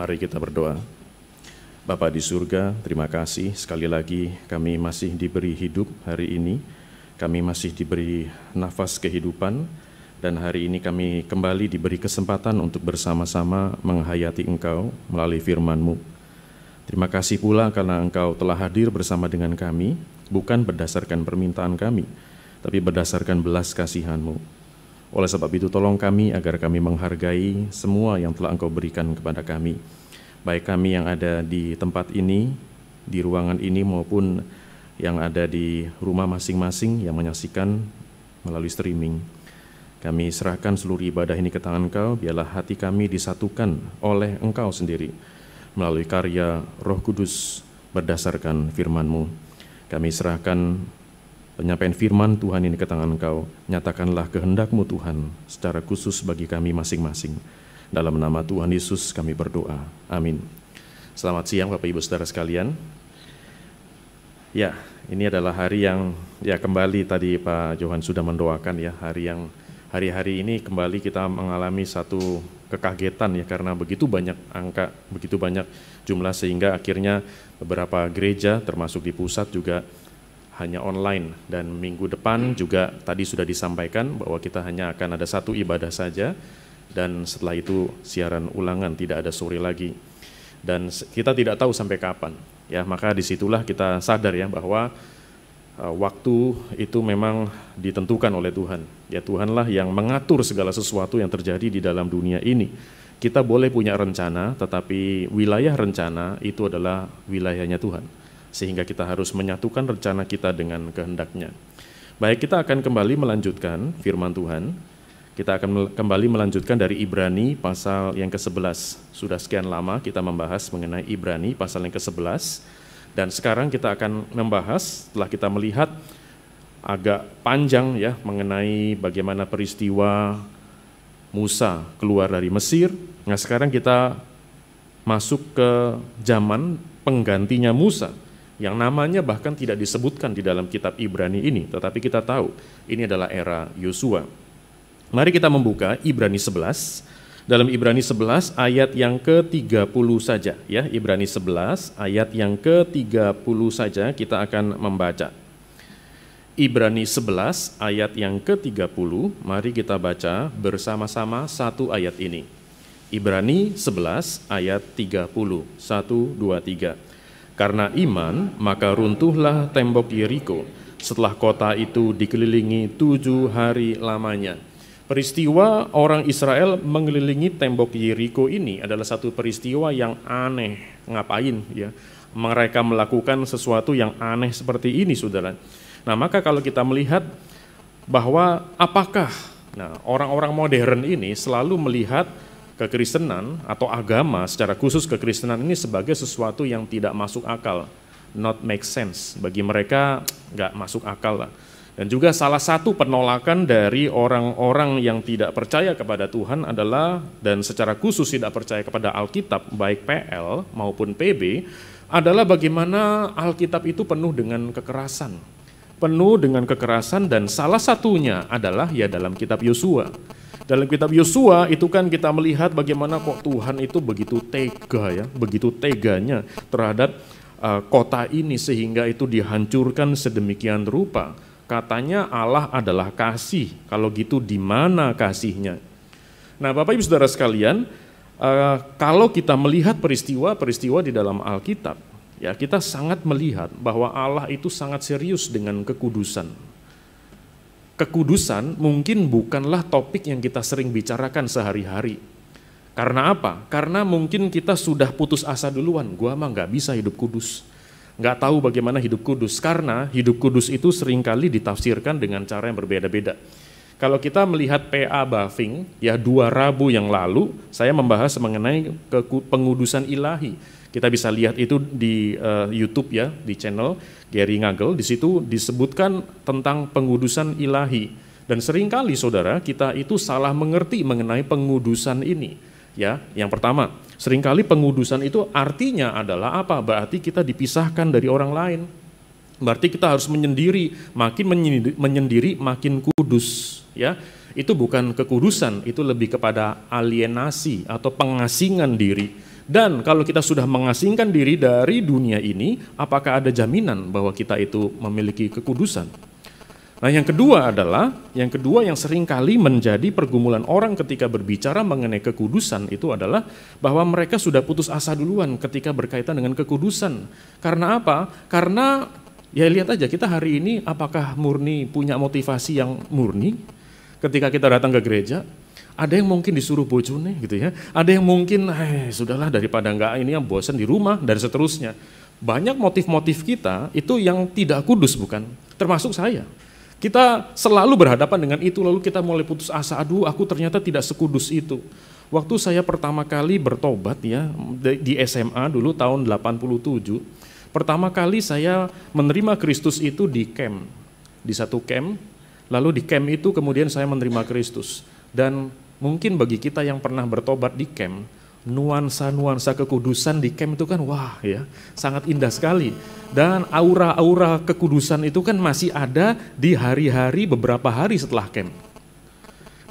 Mari kita berdoa. Bapa di surga, terima kasih sekali lagi kami masih diberi hidup hari ini. Kami masih diberi nafas kehidupan dan hari ini kami kembali diberi kesempatan untuk bersama-sama menghayati Engkau melalui firman-Mu. Terima kasih pula karena Engkau telah hadir bersama dengan kami, bukan berdasarkan permintaan kami, tapi berdasarkan belas kasihan-Mu. Oleh sebab itu tolong kami agar kami menghargai semua yang telah Engkau berikan kepada kami. Baik kami yang ada di tempat ini, di ruangan ini maupun yang ada di rumah masing-masing yang menyaksikan melalui streaming. Kami serahkan seluruh ibadah ini ke tangan Engkau, biarlah hati kami disatukan oleh Engkau sendiri melalui karya Roh Kudus berdasarkan firman-Mu. Kami serahkan penyampaian firman Tuhan ini ke tangan Engkau. Nyatakanlah kehendakmu Tuhan secara khusus bagi kami masing-masing. Dalam nama Tuhan Yesus kami berdoa. Amin. Selamat siang Bapak Ibu Saudara sekalian. Ya, ini adalah hari yang ya kembali tadi Pak Johan sudah mendoakan ya hari yang hari-hari ini kembali kita mengalami satu kekagetan ya karena begitu banyak angka, begitu banyak jumlah sehingga akhirnya beberapa gereja termasuk di pusat juga hanya online dan minggu depan juga tadi sudah disampaikan bahwa kita hanya akan ada satu ibadah saja dan setelah itu siaran ulangan tidak ada sore lagi dan kita tidak tahu sampai kapan ya maka disitulah kita sadar ya bahwa uh, waktu itu memang ditentukan oleh Tuhan ya Tuhanlah yang mengatur segala sesuatu yang terjadi di dalam dunia ini kita boleh punya rencana tetapi wilayah rencana itu adalah wilayahnya Tuhan sehingga kita harus menyatukan rencana kita dengan kehendaknya. Baik, kita akan kembali melanjutkan firman Tuhan. Kita akan kembali melanjutkan dari Ibrani pasal yang ke-11. Sudah sekian lama kita membahas mengenai Ibrani pasal yang ke-11 dan sekarang kita akan membahas setelah kita melihat agak panjang ya mengenai bagaimana peristiwa Musa keluar dari Mesir. Nah, sekarang kita masuk ke zaman penggantinya Musa yang namanya bahkan tidak disebutkan di dalam kitab Ibrani ini, tetapi kita tahu ini adalah era Yosua. Mari kita membuka Ibrani 11 dalam Ibrani 11 ayat yang ke-30 saja ya, Ibrani 11 ayat yang ke-30 saja kita akan membaca. Ibrani 11 ayat yang ke-30, mari kita baca bersama-sama satu ayat ini. Ibrani 11 ayat 30, 1, 2, 3. Karena iman, maka runtuhlah tembok Yeriko setelah kota itu dikelilingi tujuh hari lamanya. Peristiwa orang Israel mengelilingi tembok Yeriko ini adalah satu peristiwa yang aneh. Ngapain ya? Mereka melakukan sesuatu yang aneh seperti ini, saudara. Nah, maka kalau kita melihat bahwa apakah nah orang-orang modern ini selalu melihat kekristenan atau agama secara khusus kekristenan ini sebagai sesuatu yang tidak masuk akal, not make sense bagi mereka nggak masuk akal lah. Dan juga salah satu penolakan dari orang-orang yang tidak percaya kepada Tuhan adalah dan secara khusus tidak percaya kepada Alkitab baik PL maupun PB adalah bagaimana Alkitab itu penuh dengan kekerasan. Penuh dengan kekerasan dan salah satunya adalah ya dalam kitab Yosua dalam kitab Yosua itu kan kita melihat bagaimana kok Tuhan itu begitu tega ya, begitu teganya terhadap uh, kota ini sehingga itu dihancurkan sedemikian rupa. Katanya Allah adalah kasih. Kalau gitu di mana kasihnya? Nah, Bapak Ibu Saudara sekalian, uh, kalau kita melihat peristiwa-peristiwa di dalam Alkitab, ya kita sangat melihat bahwa Allah itu sangat serius dengan kekudusan kekudusan mungkin bukanlah topik yang kita sering bicarakan sehari-hari. Karena apa? Karena mungkin kita sudah putus asa duluan. Gua mah nggak bisa hidup kudus. Nggak tahu bagaimana hidup kudus. Karena hidup kudus itu seringkali ditafsirkan dengan cara yang berbeda-beda. Kalau kita melihat PA Buffing, ya dua Rabu yang lalu, saya membahas mengenai pengudusan ilahi kita bisa lihat itu di uh, YouTube ya, di channel Gary Ngagel. Di situ disebutkan tentang pengudusan ilahi. Dan seringkali saudara, kita itu salah mengerti mengenai pengudusan ini. Ya, yang pertama, seringkali pengudusan itu artinya adalah apa? Berarti kita dipisahkan dari orang lain. Berarti kita harus menyendiri, makin menyendiri makin kudus, ya. Itu bukan kekudusan, itu lebih kepada alienasi atau pengasingan diri dan kalau kita sudah mengasingkan diri dari dunia ini, apakah ada jaminan bahwa kita itu memiliki kekudusan? Nah, yang kedua adalah yang kedua yang seringkali menjadi pergumulan orang ketika berbicara mengenai kekudusan itu adalah bahwa mereka sudah putus asa duluan ketika berkaitan dengan kekudusan. Karena apa? Karena ya lihat aja kita hari ini apakah murni punya motivasi yang murni ketika kita datang ke gereja? Ada yang mungkin disuruh bojone gitu ya. Ada yang mungkin, eh sudahlah daripada enggak ini yang bosan di rumah dan seterusnya. Banyak motif-motif kita itu yang tidak kudus bukan, termasuk saya. Kita selalu berhadapan dengan itu lalu kita mulai putus asa, aduh aku ternyata tidak sekudus itu. Waktu saya pertama kali bertobat ya di SMA dulu tahun 87, pertama kali saya menerima Kristus itu di camp, di satu camp. Lalu di camp itu kemudian saya menerima Kristus dan Mungkin bagi kita yang pernah bertobat di camp, nuansa-nuansa kekudusan di camp itu kan wah ya, sangat indah sekali. Dan aura-aura kekudusan itu kan masih ada di hari-hari beberapa hari setelah camp.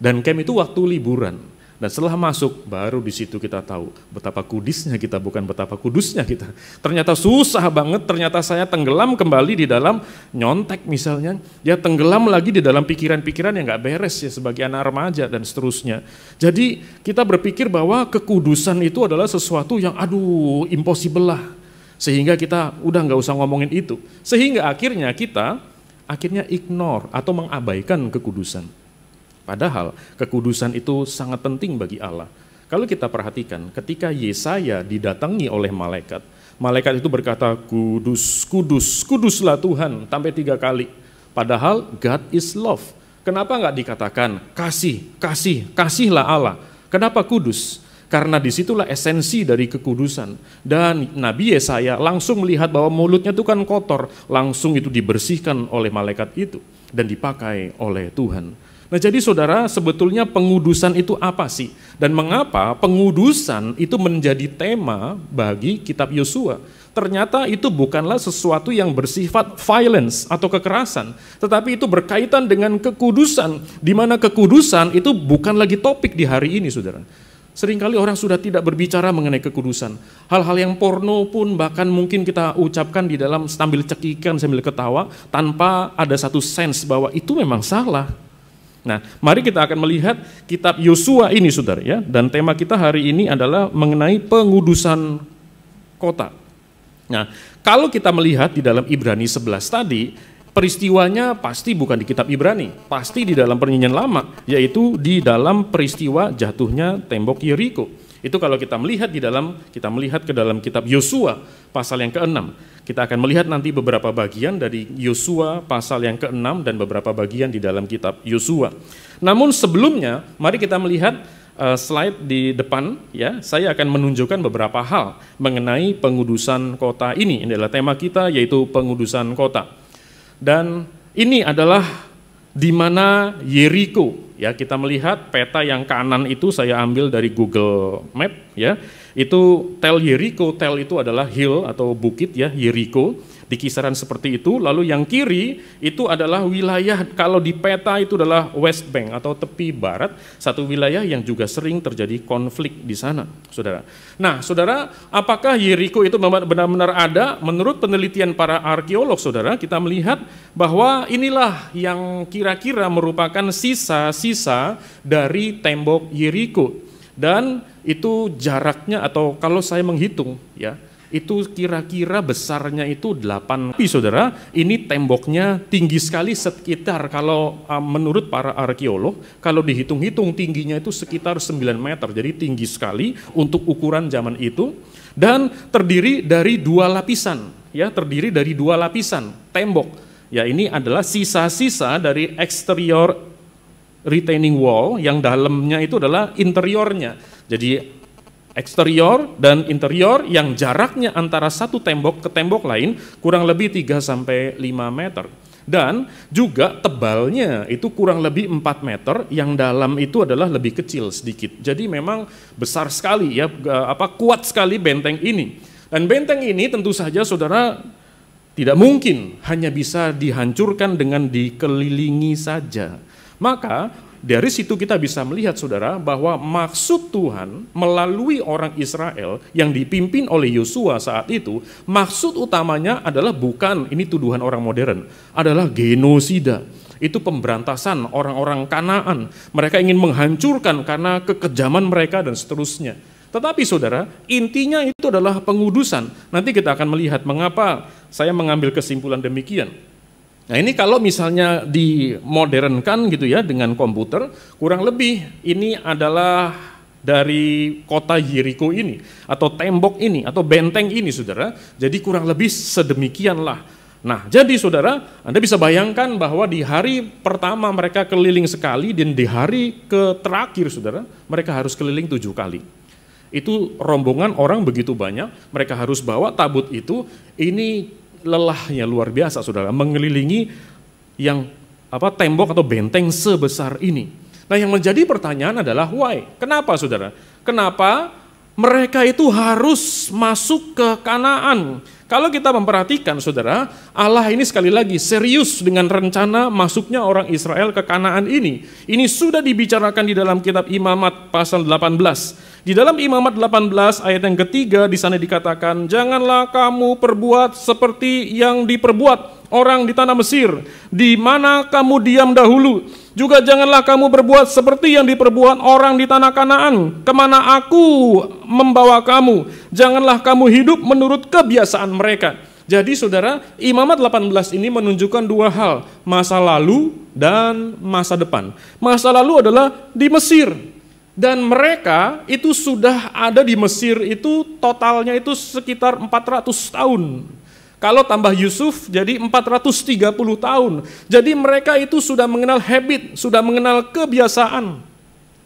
Dan camp itu waktu liburan. Dan setelah masuk, baru di situ kita tahu betapa kudisnya kita, bukan betapa kudusnya kita. Ternyata susah banget, ternyata saya tenggelam kembali di dalam nyontek misalnya. Ya tenggelam lagi di dalam pikiran-pikiran yang gak beres ya sebagai anak remaja dan seterusnya. Jadi kita berpikir bahwa kekudusan itu adalah sesuatu yang aduh impossible lah. Sehingga kita udah gak usah ngomongin itu. Sehingga akhirnya kita akhirnya ignore atau mengabaikan kekudusan. Padahal kekudusan itu sangat penting bagi Allah. Kalau kita perhatikan, ketika Yesaya didatangi oleh malaikat, malaikat itu berkata, kudus, kudus, kuduslah Tuhan, sampai tiga kali. Padahal God is love. Kenapa nggak dikatakan kasih, kasih, kasihlah Allah? Kenapa kudus? Karena disitulah esensi dari kekudusan. Dan Nabi Yesaya langsung melihat bahwa mulutnya itu kan kotor. Langsung itu dibersihkan oleh malaikat itu. Dan dipakai oleh Tuhan. Nah, jadi saudara, sebetulnya pengudusan itu apa sih? Dan mengapa pengudusan itu menjadi tema bagi kitab Yosua? Ternyata itu bukanlah sesuatu yang bersifat violence atau kekerasan, tetapi itu berkaitan dengan kekudusan, di mana kekudusan itu bukan lagi topik di hari ini, saudara. Seringkali orang sudah tidak berbicara mengenai kekudusan. Hal-hal yang porno pun bahkan mungkin kita ucapkan di dalam sambil cekikan, sambil ketawa, tanpa ada satu sense bahwa itu memang salah Nah, mari kita akan melihat kitab Yosua ini, saudara. Ya, dan tema kita hari ini adalah mengenai pengudusan kota. Nah, kalau kita melihat di dalam Ibrani 11 tadi, peristiwanya pasti bukan di kitab Ibrani, pasti di dalam perjanjian lama, yaitu di dalam peristiwa jatuhnya tembok Yeriko. Itu kalau kita melihat di dalam kita melihat ke dalam kitab Yosua pasal yang keenam. Kita akan melihat nanti beberapa bagian dari Yosua pasal yang keenam dan beberapa bagian di dalam kitab Yosua. Namun sebelumnya mari kita melihat eh, slide di depan ya. Saya akan menunjukkan beberapa hal mengenai pengudusan kota ini. Ini adalah tema kita yaitu pengudusan kota. Dan ini adalah di mana Yeriko Ya, kita melihat peta yang kanan itu saya ambil dari Google Map ya. Itu Tel Jericho, Tel itu adalah hill atau bukit ya, Jericho di kisaran seperti itu. Lalu yang kiri itu adalah wilayah kalau di peta itu adalah West Bank atau tepi barat, satu wilayah yang juga sering terjadi konflik di sana, Saudara. Nah, Saudara, apakah Yeriko itu benar-benar ada? Menurut penelitian para arkeolog, Saudara, kita melihat bahwa inilah yang kira-kira merupakan sisa-sisa dari tembok Yeriko dan itu jaraknya atau kalau saya menghitung ya itu kira-kira besarnya itu 8 tapi saudara ini temboknya tinggi sekali sekitar kalau ah, menurut para arkeolog kalau dihitung-hitung tingginya itu sekitar 9 meter jadi tinggi sekali untuk ukuran zaman itu dan terdiri dari dua lapisan ya terdiri dari dua lapisan tembok ya ini adalah sisa-sisa dari eksterior retaining wall yang dalamnya itu adalah interiornya jadi eksterior dan interior yang jaraknya antara satu tembok ke tembok lain kurang lebih 3 sampai 5 meter. Dan juga tebalnya itu kurang lebih 4 meter, yang dalam itu adalah lebih kecil sedikit. Jadi memang besar sekali ya, e, apa kuat sekali benteng ini. Dan benteng ini tentu saja saudara tidak mungkin hanya bisa dihancurkan dengan dikelilingi saja. Maka dari situ kita bisa melihat saudara bahwa maksud Tuhan melalui orang Israel yang dipimpin oleh Yosua saat itu, maksud utamanya adalah bukan ini tuduhan orang modern, adalah genosida. Itu pemberantasan orang-orang Kanaan. Mereka ingin menghancurkan karena kekejaman mereka dan seterusnya. Tetapi saudara, intinya itu adalah pengudusan. Nanti kita akan melihat mengapa saya mengambil kesimpulan demikian. Nah ini kalau misalnya dimodernkan gitu ya dengan komputer, kurang lebih ini adalah dari kota Yeriko ini, atau tembok ini, atau benteng ini saudara. Jadi kurang lebih sedemikianlah. Nah jadi saudara, Anda bisa bayangkan bahwa di hari pertama mereka keliling sekali, dan di hari ke terakhir saudara, mereka harus keliling tujuh kali. Itu rombongan orang begitu banyak, mereka harus bawa tabut itu, ini lelahnya luar biasa saudara mengelilingi yang apa tembok atau benteng sebesar ini. Nah yang menjadi pertanyaan adalah why? Kenapa saudara? Kenapa mereka itu harus masuk ke Kanaan? Kalau kita memperhatikan saudara, Allah ini sekali lagi serius dengan rencana masuknya orang Israel ke Kanaan ini. Ini sudah dibicarakan di dalam kitab Imamat pasal 18. Di dalam Imamat 18 ayat yang ketiga di sana dikatakan, "Janganlah kamu perbuat seperti yang diperbuat orang di tanah Mesir, di mana kamu diam dahulu. Juga janganlah kamu berbuat seperti yang diperbuat orang di tanah Kanaan, kemana aku membawa kamu. Janganlah kamu hidup menurut kebiasaan mereka." Jadi saudara, imamat 18 ini menunjukkan dua hal, masa lalu dan masa depan. Masa lalu adalah di Mesir, dan mereka itu sudah ada di Mesir itu totalnya itu sekitar 400 tahun. Kalau tambah Yusuf jadi 430 tahun. Jadi mereka itu sudah mengenal habit, sudah mengenal kebiasaan.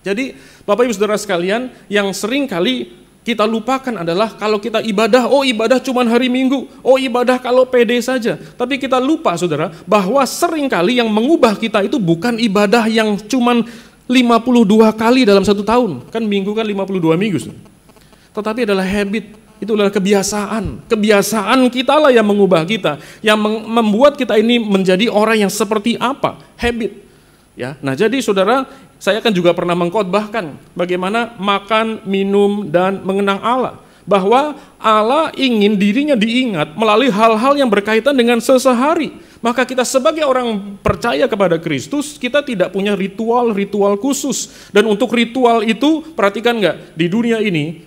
Jadi Bapak Ibu Saudara sekalian, yang sering kali kita lupakan adalah kalau kita ibadah, oh ibadah cuma hari Minggu, oh ibadah kalau PD saja. Tapi kita lupa saudara, bahwa seringkali yang mengubah kita itu bukan ibadah yang cuma 52 kali dalam satu tahun. Kan minggu kan 52 minggu. Tetapi adalah habit, itu adalah kebiasaan. Kebiasaan kita lah yang mengubah kita, yang membuat kita ini menjadi orang yang seperti apa? Habit. Ya. Nah, jadi saudara, saya kan juga pernah mengkhotbahkan bagaimana makan, minum dan mengenang Allah bahwa Allah ingin dirinya diingat melalui hal-hal yang berkaitan dengan sesehari. Maka kita sebagai orang percaya kepada Kristus, kita tidak punya ritual-ritual khusus. Dan untuk ritual itu, perhatikan nggak, di dunia ini,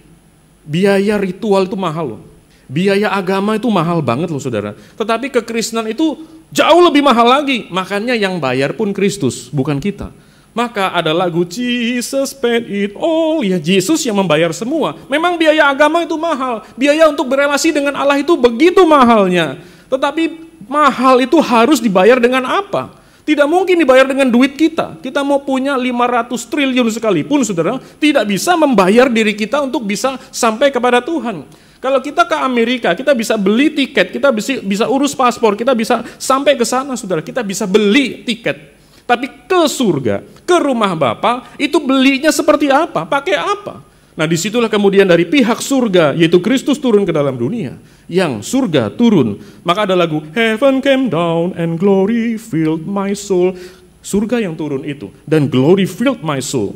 biaya ritual itu mahal loh. Biaya agama itu mahal banget loh saudara. Tetapi kekristenan itu jauh lebih mahal lagi. Makanya yang bayar pun Kristus, bukan kita. Maka ada lagu Jesus paid it all. Ya Yesus yang membayar semua. Memang biaya agama itu mahal. Biaya untuk berelasi dengan Allah itu begitu mahalnya. Tetapi mahal itu harus dibayar dengan apa? Tidak mungkin dibayar dengan duit kita. Kita mau punya 500 triliun sekalipun, saudara, tidak bisa membayar diri kita untuk bisa sampai kepada Tuhan. Kalau kita ke Amerika, kita bisa beli tiket, kita bisa, bisa urus paspor, kita bisa sampai ke sana, saudara. Kita bisa beli tiket. Tapi ke surga, ke rumah Bapa, itu belinya seperti apa? Pakai apa? Nah disitulah kemudian dari pihak surga, yaitu Kristus turun ke dalam dunia. Yang surga turun. Maka ada lagu, Heaven came down and glory filled my soul. Surga yang turun itu. Dan glory filled my soul.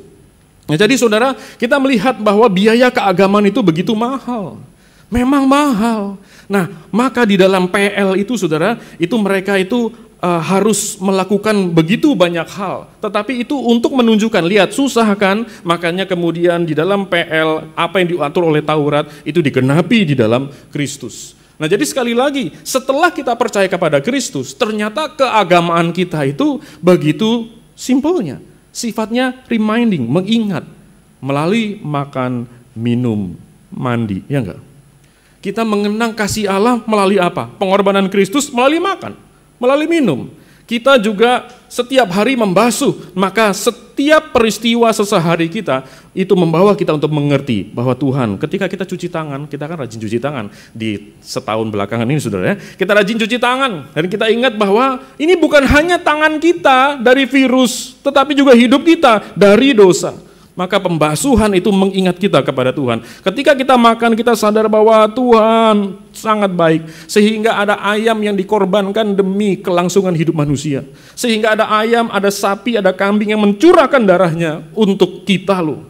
Nah, jadi saudara, kita melihat bahwa biaya keagamaan itu begitu mahal. Memang mahal. Nah, maka di dalam PL itu saudara, itu mereka itu uh, harus melakukan begitu banyak hal, tetapi itu untuk menunjukkan lihat susah kan, makanya kemudian di dalam PL apa yang diatur oleh Taurat itu digenapi di dalam Kristus. Nah, jadi sekali lagi, setelah kita percaya kepada Kristus, ternyata keagamaan kita itu begitu simpelnya. Sifatnya reminding, mengingat melalui makan, minum, mandi, ya enggak? Kita mengenang kasih Allah melalui apa? Pengorbanan Kristus melalui makan melalui minum. Kita juga setiap hari membasuh, maka setiap peristiwa sesehari kita itu membawa kita untuk mengerti bahwa Tuhan, ketika kita cuci tangan, kita kan rajin cuci tangan di setahun belakangan ini saudara ya. Kita rajin cuci tangan dan kita ingat bahwa ini bukan hanya tangan kita dari virus, tetapi juga hidup kita dari dosa. Maka pembasuhan itu mengingat kita kepada Tuhan. Ketika kita makan, kita sadar bahwa Tuhan sangat baik. Sehingga ada ayam yang dikorbankan demi kelangsungan hidup manusia. Sehingga ada ayam, ada sapi, ada kambing yang mencurahkan darahnya untuk kita loh.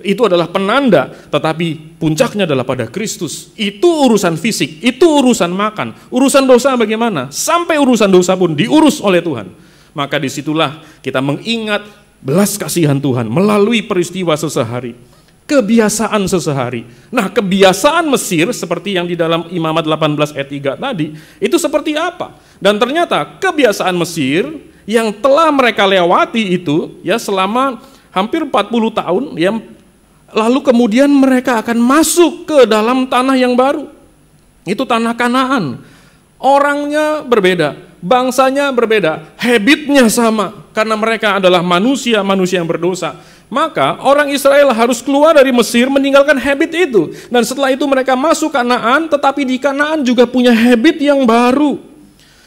Itu adalah penanda, tetapi puncaknya adalah pada Kristus. Itu urusan fisik, itu urusan makan, urusan dosa bagaimana? Sampai urusan dosa pun diurus oleh Tuhan. Maka disitulah kita mengingat Belas kasihan Tuhan melalui peristiwa sesehari, kebiasaan sesehari. Nah, kebiasaan Mesir seperti yang di dalam Imamat 18 ayat 3 tadi, itu seperti apa? Dan ternyata kebiasaan Mesir yang telah mereka lewati itu ya selama hampir 40 tahun ya lalu kemudian mereka akan masuk ke dalam tanah yang baru. Itu tanah Kanaan. Orangnya berbeda, bangsanya berbeda, habitnya sama karena mereka adalah manusia-manusia yang berdosa. Maka orang Israel harus keluar dari Mesir meninggalkan habit itu dan setelah itu mereka masuk Kanaan tetapi di Kanaan juga punya habit yang baru.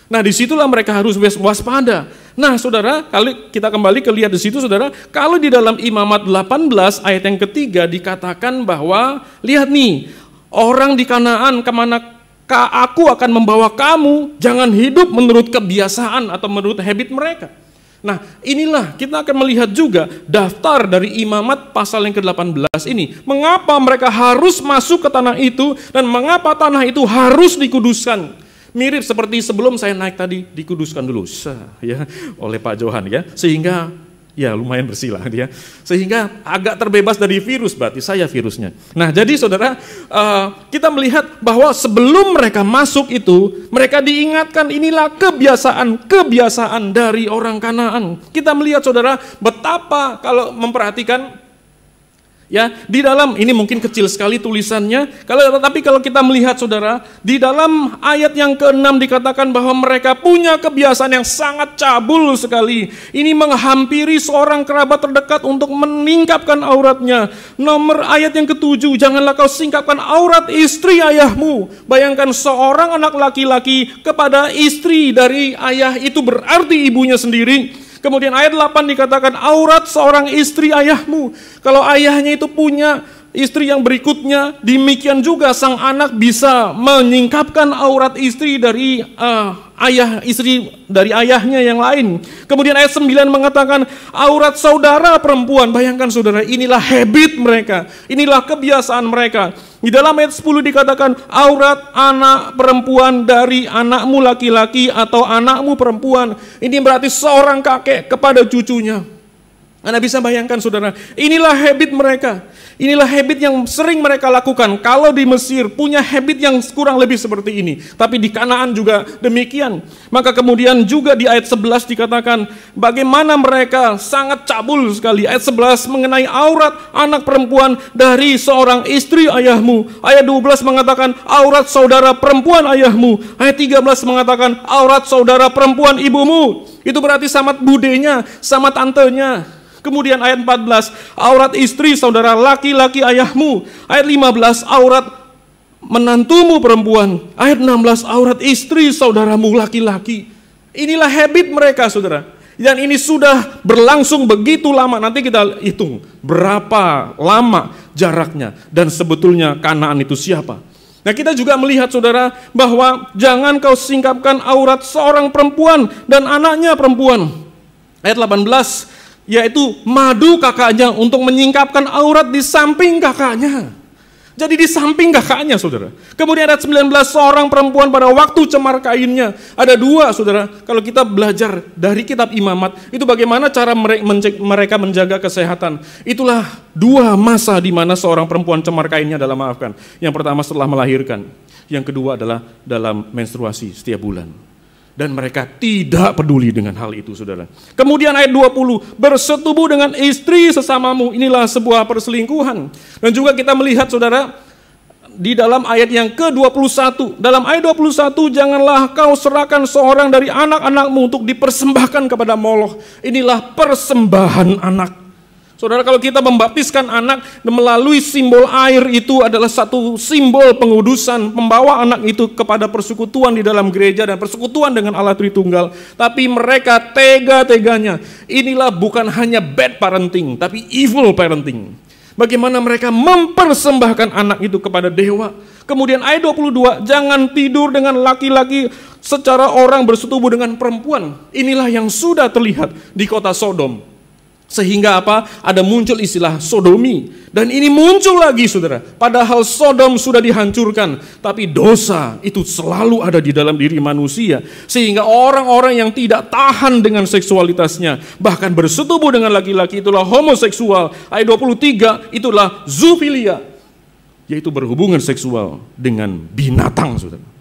Nah, disitulah mereka harus waspada. Nah, saudara, kalau kita kembali ke lihat di situ, saudara, kalau di dalam Imamat 18 ayat yang ketiga dikatakan bahwa lihat nih orang di Kanaan kemana aku akan membawa kamu jangan hidup menurut kebiasaan atau menurut habit mereka. Nah, inilah kita akan melihat juga daftar dari imamat pasal yang ke-18 ini. Mengapa mereka harus masuk ke tanah itu dan mengapa tanah itu harus dikuduskan? Mirip seperti sebelum saya naik tadi, dikuduskan dulu ya oleh Pak Johan ya. Sehingga Ya lumayan bersih lah dia. Sehingga agak terbebas dari virus berarti saya virusnya. Nah jadi saudara eh, kita melihat bahwa sebelum mereka masuk itu mereka diingatkan inilah kebiasaan-kebiasaan dari orang kanaan. Kita melihat saudara betapa kalau memperhatikan Ya, di dalam ini mungkin kecil sekali tulisannya, kalau tetapi kalau kita melihat Saudara, di dalam ayat yang ke-6 dikatakan bahwa mereka punya kebiasaan yang sangat cabul sekali. Ini menghampiri seorang kerabat terdekat untuk meningkapkan auratnya. Nomor ayat yang ke-7, janganlah kau singkapkan aurat istri ayahmu. Bayangkan seorang anak laki-laki kepada istri dari ayah itu berarti ibunya sendiri Kemudian ayat 8 dikatakan aurat seorang istri ayahmu. Kalau ayahnya itu punya istri yang berikutnya, demikian juga sang anak bisa menyingkapkan aurat istri dari uh, ayah istri dari ayahnya yang lain. Kemudian ayat 9 mengatakan aurat saudara perempuan. Bayangkan saudara, inilah habit mereka. Inilah kebiasaan mereka. Di dalam ayat 10 dikatakan aurat anak perempuan dari anakmu laki-laki atau anakmu perempuan. Ini berarti seorang kakek kepada cucunya anda nah, bisa bayangkan saudara, inilah habit mereka. Inilah habit yang sering mereka lakukan. Kalau di Mesir punya habit yang kurang lebih seperti ini. Tapi di Kanaan juga demikian. Maka kemudian juga di ayat 11 dikatakan bagaimana mereka sangat cabul sekali. Ayat 11 mengenai aurat anak perempuan dari seorang istri ayahmu. Ayat 12 mengatakan aurat saudara perempuan ayahmu. Ayat 13 mengatakan aurat saudara perempuan ibumu. Itu berarti sama budenya, sama tantenya. Kemudian ayat 14, aurat istri saudara laki-laki ayahmu. Ayat 15, aurat menantumu perempuan. Ayat 16, aurat istri saudaramu laki-laki. Inilah habit mereka saudara. Dan ini sudah berlangsung begitu lama. Nanti kita hitung berapa lama jaraknya. Dan sebetulnya kanaan itu siapa. Nah kita juga melihat saudara bahwa jangan kau singkapkan aurat seorang perempuan dan anaknya perempuan. Ayat 18, yaitu madu kakaknya untuk menyingkapkan aurat di samping kakaknya. Jadi di samping kakaknya, saudara. Kemudian ada 19 orang perempuan pada waktu cemar kainnya. Ada dua, saudara. Kalau kita belajar dari kitab imamat, itu bagaimana cara mereka menjaga kesehatan. Itulah dua masa di mana seorang perempuan cemar kainnya dalam maafkan. Yang pertama setelah melahirkan. Yang kedua adalah dalam menstruasi setiap bulan dan mereka tidak peduli dengan hal itu saudara. Kemudian ayat 20, bersetubuh dengan istri sesamamu, inilah sebuah perselingkuhan. Dan juga kita melihat saudara, di dalam ayat yang ke-21, dalam ayat 21, janganlah kau serahkan seorang dari anak-anakmu untuk dipersembahkan kepada Moloch. Inilah persembahan anak. Saudara, kalau kita membaptiskan anak melalui simbol air itu adalah satu simbol pengudusan, membawa anak itu kepada persekutuan di dalam gereja dan persekutuan dengan Allah Tritunggal. Tapi mereka tega-teganya, inilah bukan hanya bad parenting, tapi evil parenting. Bagaimana mereka mempersembahkan anak itu kepada dewa. Kemudian ayat 22, jangan tidur dengan laki-laki secara orang bersetubuh dengan perempuan. Inilah yang sudah terlihat di kota Sodom sehingga apa? Ada muncul istilah sodomi. Dan ini muncul lagi saudara. Padahal Sodom sudah dihancurkan. Tapi dosa itu selalu ada di dalam diri manusia. Sehingga orang-orang yang tidak tahan dengan seksualitasnya. Bahkan bersetubuh dengan laki-laki itulah homoseksual. Ayat 23 itulah zufilia. Yaitu berhubungan seksual dengan binatang saudara.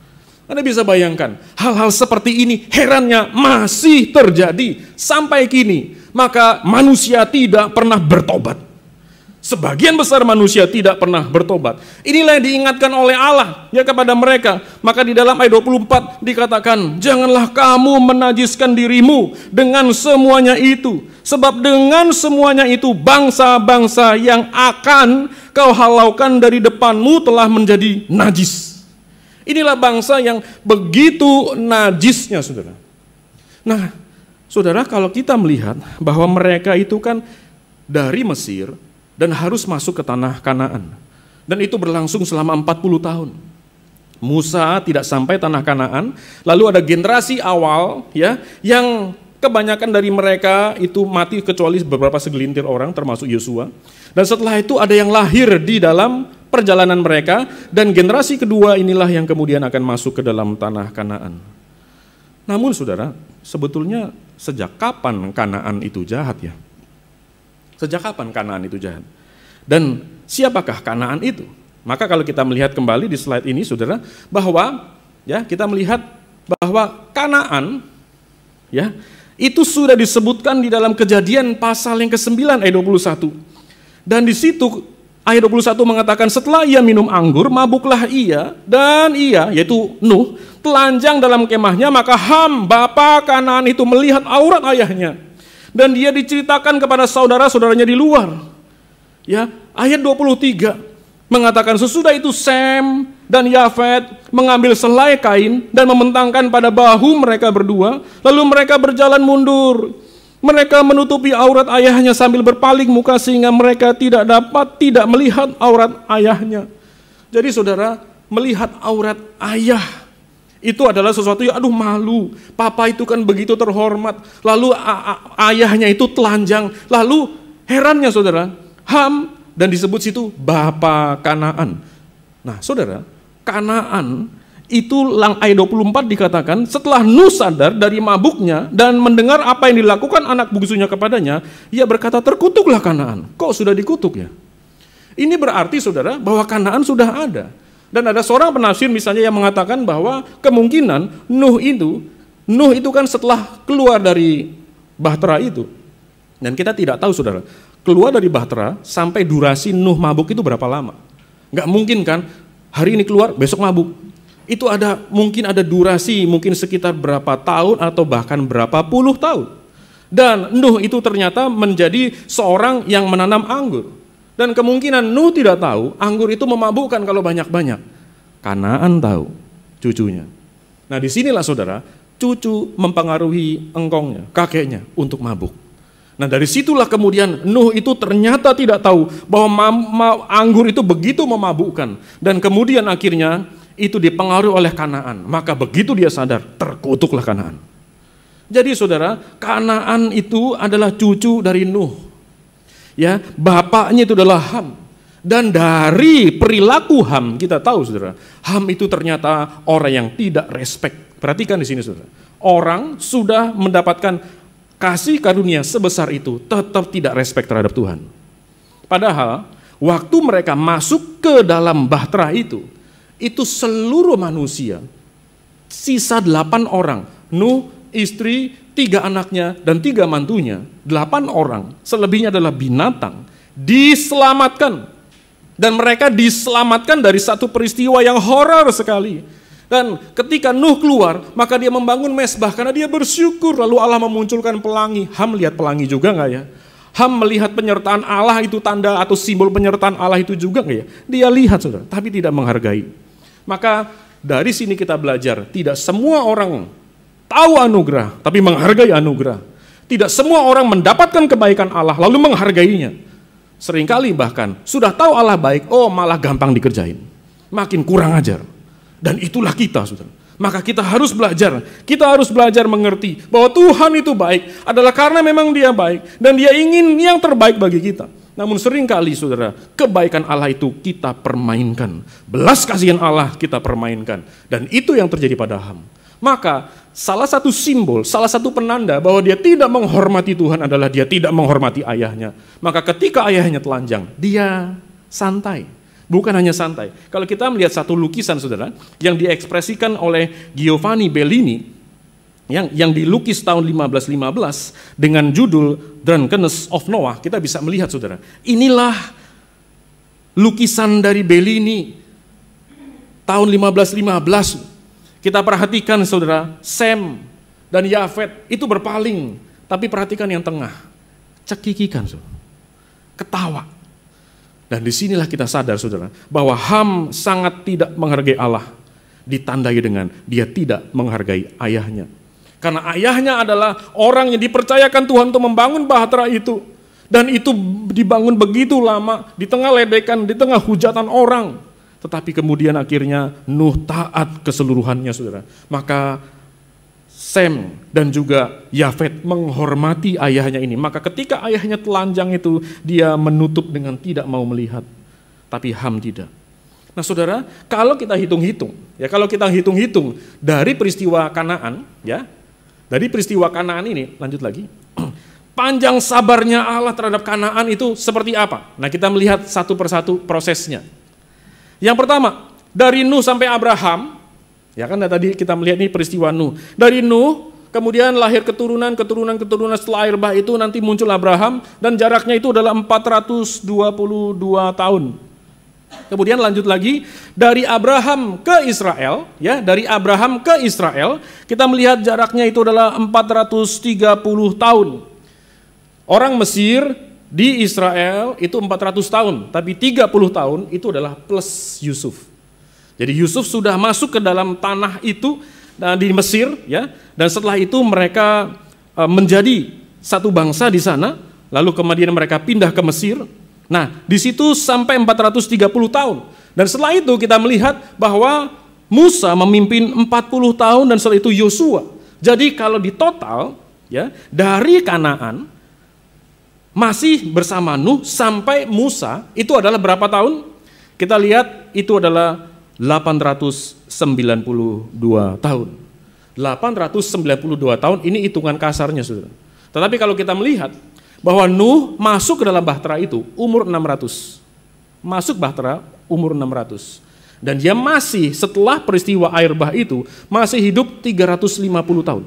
Anda bisa bayangkan, hal-hal seperti ini herannya masih terjadi sampai kini. Maka manusia tidak pernah bertobat. Sebagian besar manusia tidak pernah bertobat. Inilah yang diingatkan oleh Allah ya kepada mereka. Maka di dalam ayat 24 dikatakan, "Janganlah kamu menajiskan dirimu dengan semuanya itu, sebab dengan semuanya itu bangsa-bangsa yang akan kau halaukan dari depanmu telah menjadi najis." Inilah bangsa yang begitu najisnya, saudara. Nah, saudara, kalau kita melihat bahwa mereka itu kan dari Mesir dan harus masuk ke tanah Kanaan. Dan itu berlangsung selama 40 tahun. Musa tidak sampai tanah Kanaan, lalu ada generasi awal ya yang kebanyakan dari mereka itu mati kecuali beberapa segelintir orang termasuk Yosua. Dan setelah itu ada yang lahir di dalam perjalanan mereka dan generasi kedua inilah yang kemudian akan masuk ke dalam tanah Kanaan. Namun saudara, sebetulnya sejak kapan Kanaan itu jahat ya? Sejak kapan Kanaan itu jahat? Dan siapakah Kanaan itu? Maka kalau kita melihat kembali di slide ini saudara, bahwa ya kita melihat bahwa Kanaan ya itu sudah disebutkan di dalam kejadian pasal yang ke-9 ayat 21. Dan di situ Ayat 21 mengatakan setelah ia minum anggur, mabuklah ia dan ia, yaitu Nuh, telanjang dalam kemahnya maka Ham, bapa kanan itu melihat aurat ayahnya. Dan dia diceritakan kepada saudara-saudaranya di luar. Ya, ayat 23 mengatakan sesudah itu Sam dan Yafet mengambil selai kain dan mementangkan pada bahu mereka berdua, lalu mereka berjalan mundur mereka menutupi aurat ayahnya sambil berpaling muka sehingga mereka tidak dapat tidak melihat aurat ayahnya. Jadi saudara, melihat aurat ayah itu adalah sesuatu yang aduh malu. Papa itu kan begitu terhormat. Lalu ayahnya itu telanjang. Lalu herannya saudara, Ham dan disebut situ bapak Kanaan. Nah saudara, Kanaan itu lang ayat 24 dikatakan setelah Nuh sadar dari mabuknya dan mendengar apa yang dilakukan anak bungsunya kepadanya, ia berkata terkutuklah Kanaan. Kok sudah dikutuk ya? Ini berarti saudara bahwa Kanaan sudah ada. Dan ada seorang penafsir misalnya yang mengatakan bahwa kemungkinan Nuh itu Nuh itu kan setelah keluar dari Bahtera itu. Dan kita tidak tahu saudara, keluar dari Bahtera sampai durasi Nuh mabuk itu berapa lama? Nggak mungkin kan hari ini keluar, besok mabuk itu ada mungkin ada durasi mungkin sekitar berapa tahun atau bahkan berapa puluh tahun. Dan Nuh itu ternyata menjadi seorang yang menanam anggur. Dan kemungkinan Nuh tidak tahu anggur itu memabukkan kalau banyak-banyak. Kanaan tahu cucunya. Nah disinilah saudara, cucu mempengaruhi engkongnya, kakeknya untuk mabuk. Nah dari situlah kemudian Nuh itu ternyata tidak tahu bahwa anggur itu begitu memabukkan. Dan kemudian akhirnya itu dipengaruhi oleh Kanaan. Maka begitu dia sadar, terkutuklah Kanaan. Jadi saudara, Kanaan itu adalah cucu dari Nuh. Ya, bapaknya itu adalah Ham. Dan dari perilaku Ham kita tahu saudara, Ham itu ternyata orang yang tidak respect. Perhatikan di sini saudara. Orang sudah mendapatkan kasih karunia sebesar itu tetap tidak respect terhadap Tuhan. Padahal waktu mereka masuk ke dalam bahtera itu, itu seluruh manusia. Sisa delapan orang, Nuh, istri, tiga anaknya, dan tiga mantunya, delapan orang, selebihnya adalah binatang, diselamatkan. Dan mereka diselamatkan dari satu peristiwa yang horor sekali. Dan ketika Nuh keluar, maka dia membangun mesbah karena dia bersyukur. Lalu Allah memunculkan pelangi. Ham lihat pelangi juga nggak ya? Ham melihat penyertaan Allah itu tanda atau simbol penyertaan Allah itu juga nggak ya? Dia lihat saudara, tapi tidak menghargai. Maka dari sini kita belajar, tidak semua orang tahu anugerah, tapi menghargai anugerah. Tidak semua orang mendapatkan kebaikan Allah, lalu menghargainya. Seringkali bahkan, sudah tahu Allah baik, oh malah gampang dikerjain. Makin kurang ajar. Dan itulah kita, saudara. Maka kita harus belajar, kita harus belajar mengerti bahwa Tuhan itu baik adalah karena memang dia baik dan dia ingin yang terbaik bagi kita. Namun seringkali saudara, kebaikan Allah itu kita permainkan. Belas kasihan Allah kita permainkan. Dan itu yang terjadi pada Ham. Maka salah satu simbol, salah satu penanda bahwa dia tidak menghormati Tuhan adalah dia tidak menghormati ayahnya. Maka ketika ayahnya telanjang, dia santai. Bukan hanya santai. Kalau kita melihat satu lukisan saudara, yang diekspresikan oleh Giovanni Bellini, yang yang dilukis tahun 1515 dengan judul Drunkenness of Noah, kita bisa melihat saudara, inilah lukisan dari Bellini tahun 1515. Kita perhatikan saudara, Sam dan Yafet itu berpaling, tapi perhatikan yang tengah, cekikikan, saudara. ketawa. Dan disinilah kita sadar saudara, bahwa Ham sangat tidak menghargai Allah, ditandai dengan dia tidak menghargai ayahnya karena ayahnya adalah orang yang dipercayakan Tuhan untuk membangun bahtera itu. Dan itu dibangun begitu lama, di tengah ledekan, di tengah hujatan orang. Tetapi kemudian akhirnya Nuh taat keseluruhannya saudara. Maka Sem dan juga Yafet menghormati ayahnya ini. Maka ketika ayahnya telanjang itu, dia menutup dengan tidak mau melihat. Tapi Ham tidak. Nah saudara, kalau kita hitung-hitung, ya kalau kita hitung-hitung dari peristiwa Kanaan, ya dari peristiwa Kanaan ini, lanjut lagi. Panjang sabarnya Allah terhadap Kanaan itu seperti apa? Nah, kita melihat satu persatu prosesnya. Yang pertama, dari Nuh sampai Abraham, ya kan tadi kita melihat ini peristiwa Nuh. Dari Nuh kemudian lahir keturunan, keturunan, keturunan setelah air bah itu nanti muncul Abraham dan jaraknya itu adalah 422 tahun Kemudian lanjut lagi dari Abraham ke Israel, ya, dari Abraham ke Israel, kita melihat jaraknya itu adalah 430 tahun. Orang Mesir di Israel itu 400 tahun, tapi 30 tahun itu adalah plus Yusuf. Jadi Yusuf sudah masuk ke dalam tanah itu nah, di Mesir ya dan setelah itu mereka eh, menjadi satu bangsa di sana lalu kemudian mereka pindah ke Mesir Nah, di situ sampai 430 tahun. Dan setelah itu kita melihat bahwa Musa memimpin 40 tahun dan setelah itu Yosua. Jadi kalau di total ya dari Kanaan masih bersama Nuh sampai Musa itu adalah berapa tahun? Kita lihat itu adalah 892 tahun. 892 tahun ini hitungan kasarnya Saudara. Tetapi kalau kita melihat bahwa Nuh masuk ke dalam bahtera itu umur 600. Masuk bahtera umur 600. Dan dia masih setelah peristiwa air bah itu masih hidup 350 tahun.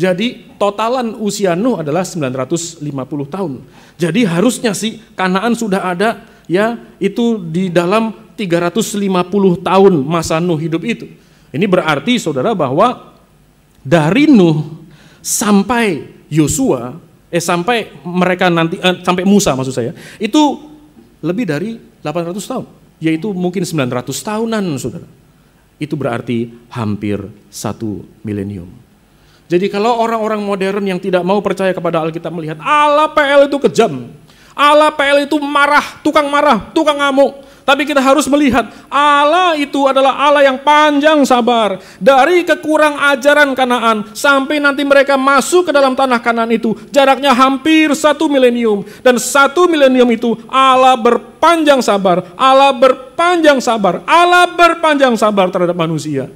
Jadi totalan usia Nuh adalah 950 tahun. Jadi harusnya sih Kanaan sudah ada ya itu di dalam 350 tahun masa Nuh hidup itu. Ini berarti saudara bahwa dari Nuh sampai Yosua eh sampai mereka nanti eh, sampai Musa maksud saya itu lebih dari 800 tahun yaitu mungkin 900 tahunan saudara itu berarti hampir satu milenium jadi kalau orang-orang modern yang tidak mau percaya kepada Alkitab melihat Allah PL itu kejam Allah PL itu marah tukang marah tukang ngamuk tapi kita harus melihat Allah itu adalah Allah yang panjang sabar. Dari kekurang ajaran Kanaan sampai nanti mereka masuk ke dalam tanah Kanaan itu jaraknya hampir satu milenium. Dan satu milenium itu Allah berpanjang sabar, Allah berpanjang sabar, Allah berpanjang sabar terhadap manusia.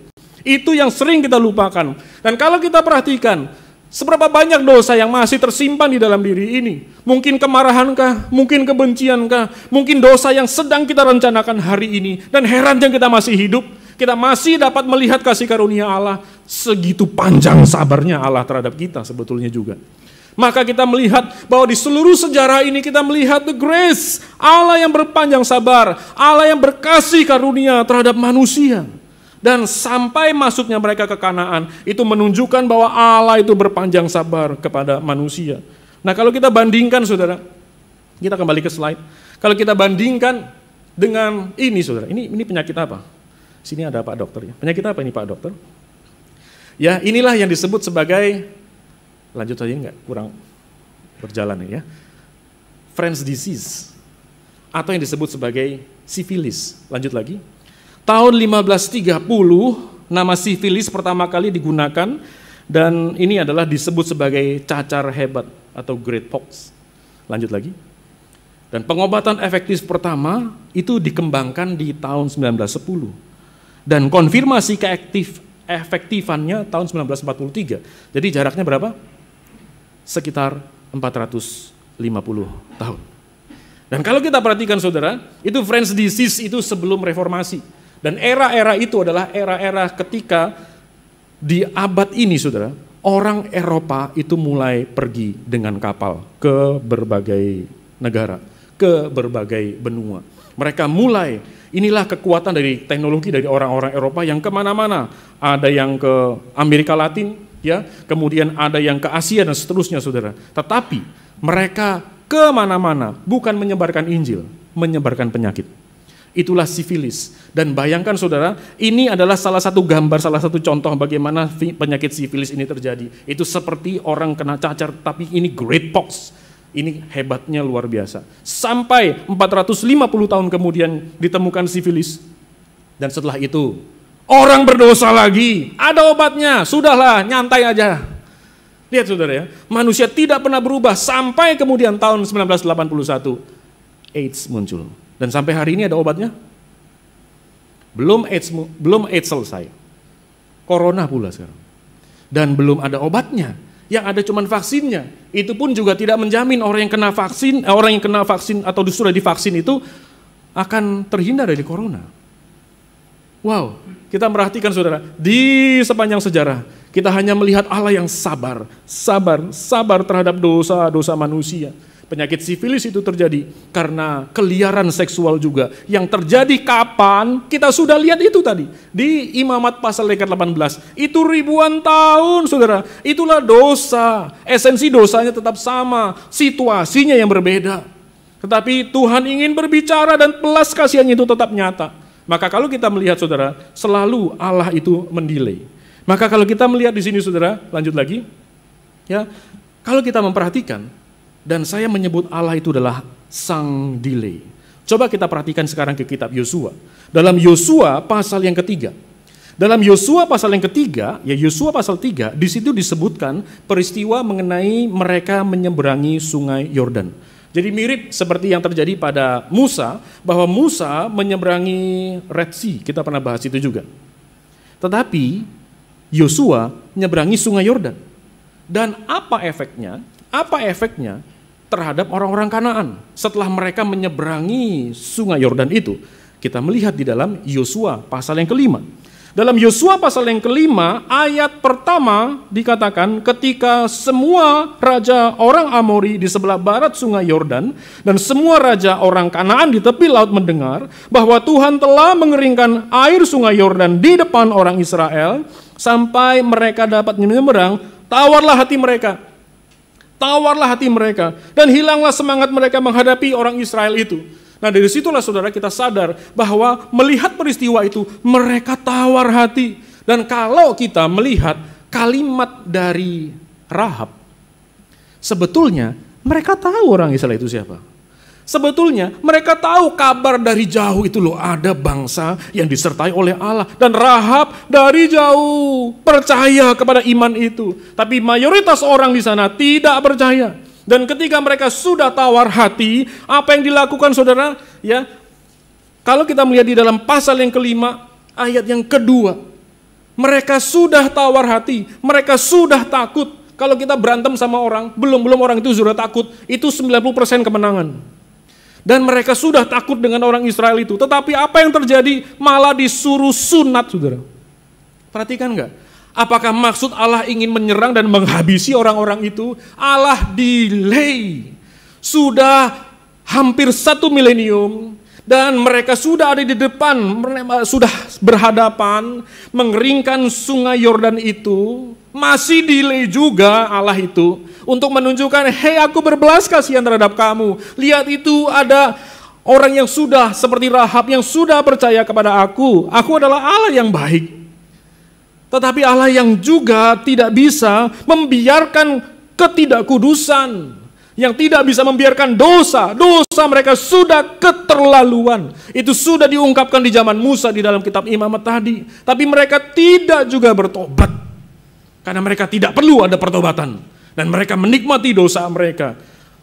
Itu yang sering kita lupakan. Dan kalau kita perhatikan, Seberapa banyak dosa yang masih tersimpan di dalam diri ini? Mungkin kemarahankah? Mungkin kebenciankah? Mungkin dosa yang sedang kita rencanakan hari ini dan heran yang kita masih hidup, kita masih dapat melihat kasih karunia Allah segitu panjang sabarnya Allah terhadap kita sebetulnya juga. Maka kita melihat bahwa di seluruh sejarah ini kita melihat the grace, Allah yang berpanjang sabar, Allah yang berkasih karunia terhadap manusia. Dan sampai masuknya mereka ke Kanaan, itu menunjukkan bahwa Allah itu berpanjang sabar kepada manusia. Nah kalau kita bandingkan saudara, kita kembali ke slide. Kalau kita bandingkan dengan ini saudara, ini ini penyakit apa? Sini ada Pak Dokter ya. Penyakit apa ini Pak Dokter? Ya inilah yang disebut sebagai lanjut saja nggak kurang berjalan ya. French disease atau yang disebut sebagai sifilis. Lanjut lagi. Tahun 1530 nama sifilis pertama kali digunakan dan ini adalah disebut sebagai cacar hebat atau great pox. Lanjut lagi. Dan pengobatan efektif pertama itu dikembangkan di tahun 1910. Dan konfirmasi keaktif efektifannya tahun 1943. Jadi jaraknya berapa? Sekitar 450 tahun. Dan kalau kita perhatikan saudara, itu French disease itu sebelum reformasi. Dan era-era itu adalah era-era ketika di abad ini saudara, orang Eropa itu mulai pergi dengan kapal ke berbagai negara, ke berbagai benua. Mereka mulai, inilah kekuatan dari teknologi dari orang-orang Eropa yang kemana-mana. Ada yang ke Amerika Latin, ya, kemudian ada yang ke Asia dan seterusnya saudara. Tetapi mereka kemana-mana bukan menyebarkan Injil, menyebarkan penyakit Itulah sifilis. Dan bayangkan saudara, ini adalah salah satu gambar, salah satu contoh bagaimana penyakit sifilis ini terjadi. Itu seperti orang kena cacar, tapi ini great pox. Ini hebatnya luar biasa. Sampai 450 tahun kemudian ditemukan sifilis. Dan setelah itu, orang berdosa lagi. Ada obatnya, sudahlah nyantai aja. Lihat saudara ya, manusia tidak pernah berubah sampai kemudian tahun 1981 AIDS muncul. Dan sampai hari ini ada obatnya? Belum AIDS, belum AIDS selesai. Corona pula sekarang. Dan belum ada obatnya. Yang ada cuma vaksinnya. Itu pun juga tidak menjamin orang yang kena vaksin, eh, orang yang kena vaksin atau sudah divaksin itu akan terhindar dari corona. Wow, kita perhatikan saudara, di sepanjang sejarah kita hanya melihat Allah yang sabar, sabar, sabar terhadap dosa-dosa manusia Penyakit sifilis itu terjadi karena keliaran seksual juga. Yang terjadi kapan? Kita sudah lihat itu tadi di Imamat pasal 18. Itu ribuan tahun, Saudara. Itulah dosa. Esensi dosanya tetap sama, situasinya yang berbeda. Tetapi Tuhan ingin berbicara dan pelas kasihannya itu tetap nyata. Maka kalau kita melihat Saudara, selalu Allah itu mendelay. Maka kalau kita melihat di sini Saudara, lanjut lagi. Ya, kalau kita memperhatikan dan saya menyebut Allah itu adalah sang delay. Coba kita perhatikan sekarang ke kitab Yosua. Dalam Yosua pasal yang ketiga. Dalam Yosua pasal yang ketiga, ya Yosua pasal 3, di situ disebutkan peristiwa mengenai mereka menyeberangi sungai Yordan. Jadi mirip seperti yang terjadi pada Musa, bahwa Musa menyeberangi Red Sea, kita pernah bahas itu juga. Tetapi Yosua menyeberangi sungai Yordan. Dan apa efeknya? Apa efeknya? terhadap orang-orang Kanaan. Setelah mereka menyeberangi sungai Yordan itu, kita melihat di dalam Yosua pasal yang kelima. Dalam Yosua pasal yang kelima, ayat pertama dikatakan ketika semua raja orang Amori di sebelah barat sungai Yordan dan semua raja orang Kanaan di tepi laut mendengar bahwa Tuhan telah mengeringkan air sungai Yordan di depan orang Israel sampai mereka dapat menyeberang, tawarlah hati mereka Tawarlah hati mereka dan hilanglah semangat mereka menghadapi orang Israel itu. Nah dari situlah saudara kita sadar bahwa melihat peristiwa itu mereka tawar hati. Dan kalau kita melihat kalimat dari Rahab, sebetulnya mereka tahu orang Israel itu siapa. Sebetulnya mereka tahu kabar dari jauh itu loh ada bangsa yang disertai oleh Allah. Dan Rahab dari jauh percaya kepada iman itu. Tapi mayoritas orang di sana tidak percaya. Dan ketika mereka sudah tawar hati, apa yang dilakukan saudara? Ya, kalau kita melihat di dalam pasal yang kelima, ayat yang kedua, mereka sudah tawar hati, mereka sudah takut. Kalau kita berantem sama orang, belum belum orang itu sudah takut, itu 90% kemenangan. Dan mereka sudah takut dengan orang Israel itu. Tetapi apa yang terjadi? Malah disuruh sunat, saudara. Perhatikan nggak? Apakah maksud Allah ingin menyerang dan menghabisi orang-orang itu? Allah delay. Sudah hampir satu milenium dan mereka sudah ada di depan, sudah berhadapan, mengeringkan sungai Yordan itu. Masih delay juga Allah itu untuk menunjukkan, hei aku berbelas kasihan terhadap kamu. Lihat itu ada orang yang sudah seperti Rahab yang sudah percaya kepada aku. Aku adalah Allah yang baik. Tetapi Allah yang juga tidak bisa membiarkan ketidakkudusan yang tidak bisa membiarkan dosa. Dosa mereka sudah keterlaluan. Itu sudah diungkapkan di zaman Musa di dalam kitab Imamat tadi. Tapi mereka tidak juga bertobat. Karena mereka tidak perlu ada pertobatan. Dan mereka menikmati dosa mereka.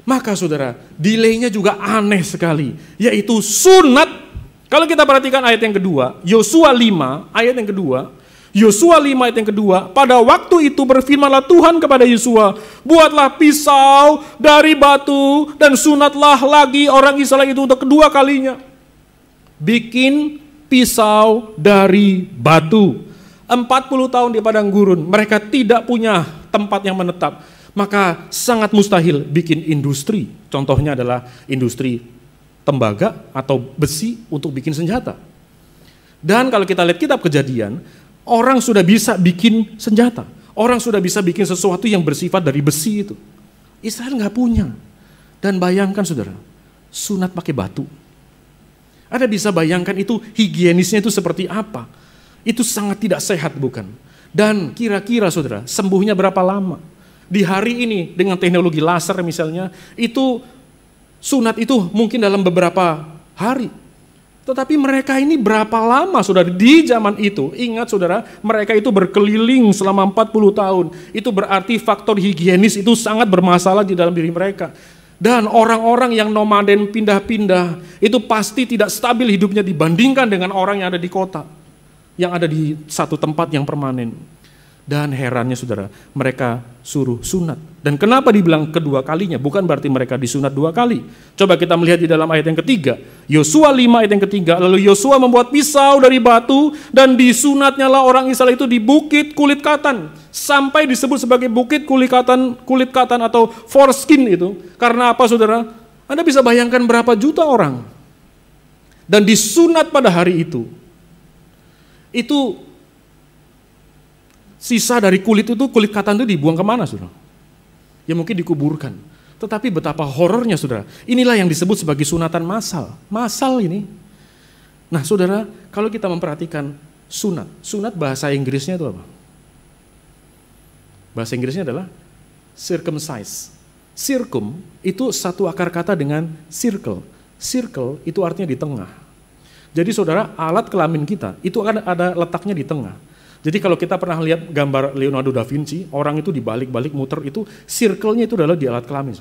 Maka saudara, delaynya juga aneh sekali. Yaitu sunat. Kalau kita perhatikan ayat yang kedua, Yosua 5 ayat yang kedua, Yosua 5 ayat yang kedua, pada waktu itu berfirmanlah Tuhan kepada Yosua, buatlah pisau dari batu dan sunatlah lagi orang Israel itu untuk kedua kalinya. Bikin pisau dari batu. 40 tahun di padang gurun, mereka tidak punya tempat yang menetap. Maka sangat mustahil bikin industri. Contohnya adalah industri tembaga atau besi untuk bikin senjata. Dan kalau kita lihat kitab kejadian, orang sudah bisa bikin senjata. Orang sudah bisa bikin sesuatu yang bersifat dari besi itu. Israel nggak punya. Dan bayangkan saudara, sunat pakai batu. Anda bisa bayangkan itu higienisnya itu seperti apa. Itu sangat tidak sehat bukan? Dan kira-kira saudara, sembuhnya berapa lama? Di hari ini dengan teknologi laser misalnya, itu sunat itu mungkin dalam beberapa hari. Tetapi mereka ini berapa lama saudara di zaman itu? Ingat saudara, mereka itu berkeliling selama 40 tahun. Itu berarti faktor higienis itu sangat bermasalah di dalam diri mereka. Dan orang-orang yang nomaden pindah-pindah itu pasti tidak stabil hidupnya dibandingkan dengan orang yang ada di kota yang ada di satu tempat yang permanen. Dan herannya saudara, mereka suruh sunat. Dan kenapa dibilang kedua kalinya? Bukan berarti mereka disunat dua kali. Coba kita melihat di dalam ayat yang ketiga. Yosua 5 ayat yang ketiga. Lalu Yosua membuat pisau dari batu dan disunatnya lah orang Israel itu di bukit kulit katan. Sampai disebut sebagai bukit kulit katan, kulit katan atau foreskin itu. Karena apa saudara? Anda bisa bayangkan berapa juta orang. Dan disunat pada hari itu itu sisa dari kulit itu, kulit katan itu dibuang kemana saudara? Ya mungkin dikuburkan. Tetapi betapa horornya saudara. Inilah yang disebut sebagai sunatan masal. masal ini. Nah saudara, kalau kita memperhatikan sunat. Sunat bahasa Inggrisnya itu apa? Bahasa Inggrisnya adalah circumcise. Circum itu satu akar kata dengan circle. Circle itu artinya di tengah. Jadi saudara, alat kelamin kita itu akan ada letaknya di tengah. Jadi kalau kita pernah lihat gambar Leonardo da Vinci, orang itu dibalik-balik muter itu, circle-nya itu adalah di alat kelamin.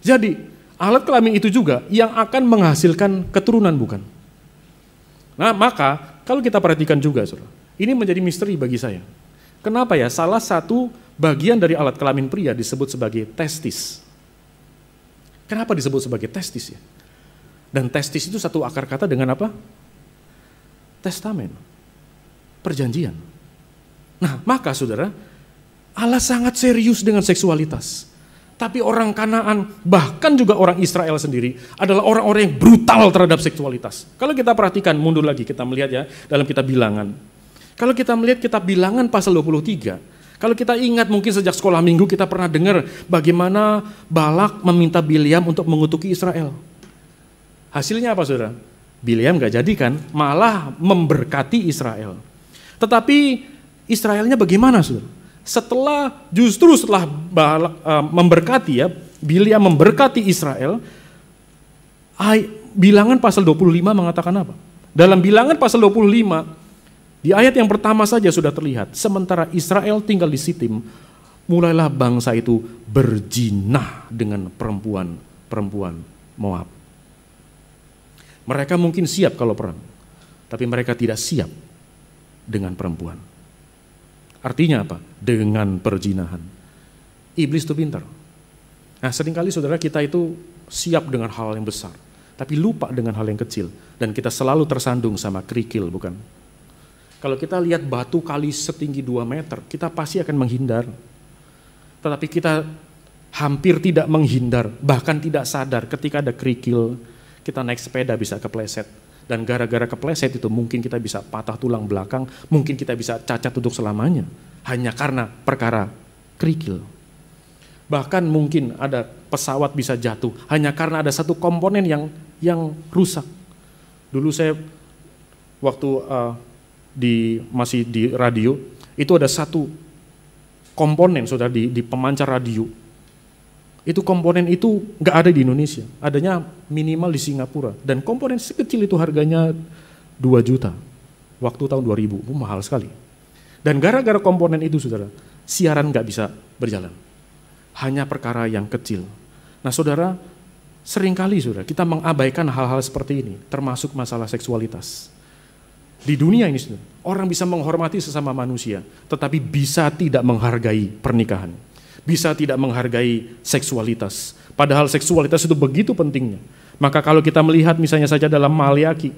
Jadi alat kelamin itu juga yang akan menghasilkan keturunan bukan? Nah maka kalau kita perhatikan juga saudara, ini menjadi misteri bagi saya. Kenapa ya salah satu bagian dari alat kelamin pria disebut sebagai testis? Kenapa disebut sebagai testis ya? Dan testis itu satu akar kata dengan apa? Testamen. Perjanjian. Nah, maka saudara, Allah sangat serius dengan seksualitas. Tapi orang Kanaan, bahkan juga orang Israel sendiri adalah orang-orang yang brutal terhadap seksualitas. Kalau kita perhatikan, mundur lagi kita melihat ya dalam kitab bilangan. Kalau kita melihat kitab bilangan pasal 23, kalau kita ingat mungkin sejak sekolah minggu kita pernah dengar bagaimana Balak meminta Biliam untuk mengutuki Israel. Hasilnya apa saudara? Biliam gak jadikan, malah memberkati Israel. Tetapi Israelnya bagaimana saudara? Setelah justru setelah Balak, uh, eh, memberkati ya, Biliam memberkati Israel, ay, bilangan pasal 25 mengatakan apa? Dalam bilangan pasal 25, di ayat yang pertama saja sudah terlihat, sementara Israel tinggal di Sitim, mulailah bangsa itu berjinah dengan perempuan-perempuan Moab. Mereka mungkin siap kalau perang, tapi mereka tidak siap dengan perempuan. Artinya apa? Dengan perjinahan. Iblis itu pintar. Nah seringkali saudara kita itu siap dengan hal yang besar, tapi lupa dengan hal yang kecil. Dan kita selalu tersandung sama kerikil, bukan? Kalau kita lihat batu kali setinggi 2 meter, kita pasti akan menghindar. Tetapi kita hampir tidak menghindar, bahkan tidak sadar ketika ada kerikil, kita naik sepeda bisa kepleset. Dan gara-gara kepleset itu mungkin kita bisa patah tulang belakang, mungkin kita bisa cacat untuk selamanya. Hanya karena perkara kerikil. Bahkan mungkin ada pesawat bisa jatuh hanya karena ada satu komponen yang yang rusak. Dulu saya waktu uh, di masih di radio itu ada satu komponen saudara di, di pemancar radio itu komponen itu nggak ada di Indonesia. Adanya minimal di Singapura. Dan komponen sekecil itu harganya 2 juta. Waktu tahun 2000, itu mahal sekali. Dan gara-gara komponen itu saudara, siaran nggak bisa berjalan. Hanya perkara yang kecil. Nah saudara, seringkali saudara kita mengabaikan hal-hal seperti ini, termasuk masalah seksualitas. Di dunia ini saudara, orang bisa menghormati sesama manusia, tetapi bisa tidak menghargai pernikahan bisa tidak menghargai seksualitas. Padahal seksualitas itu begitu pentingnya. Maka kalau kita melihat misalnya saja dalam Maliaki,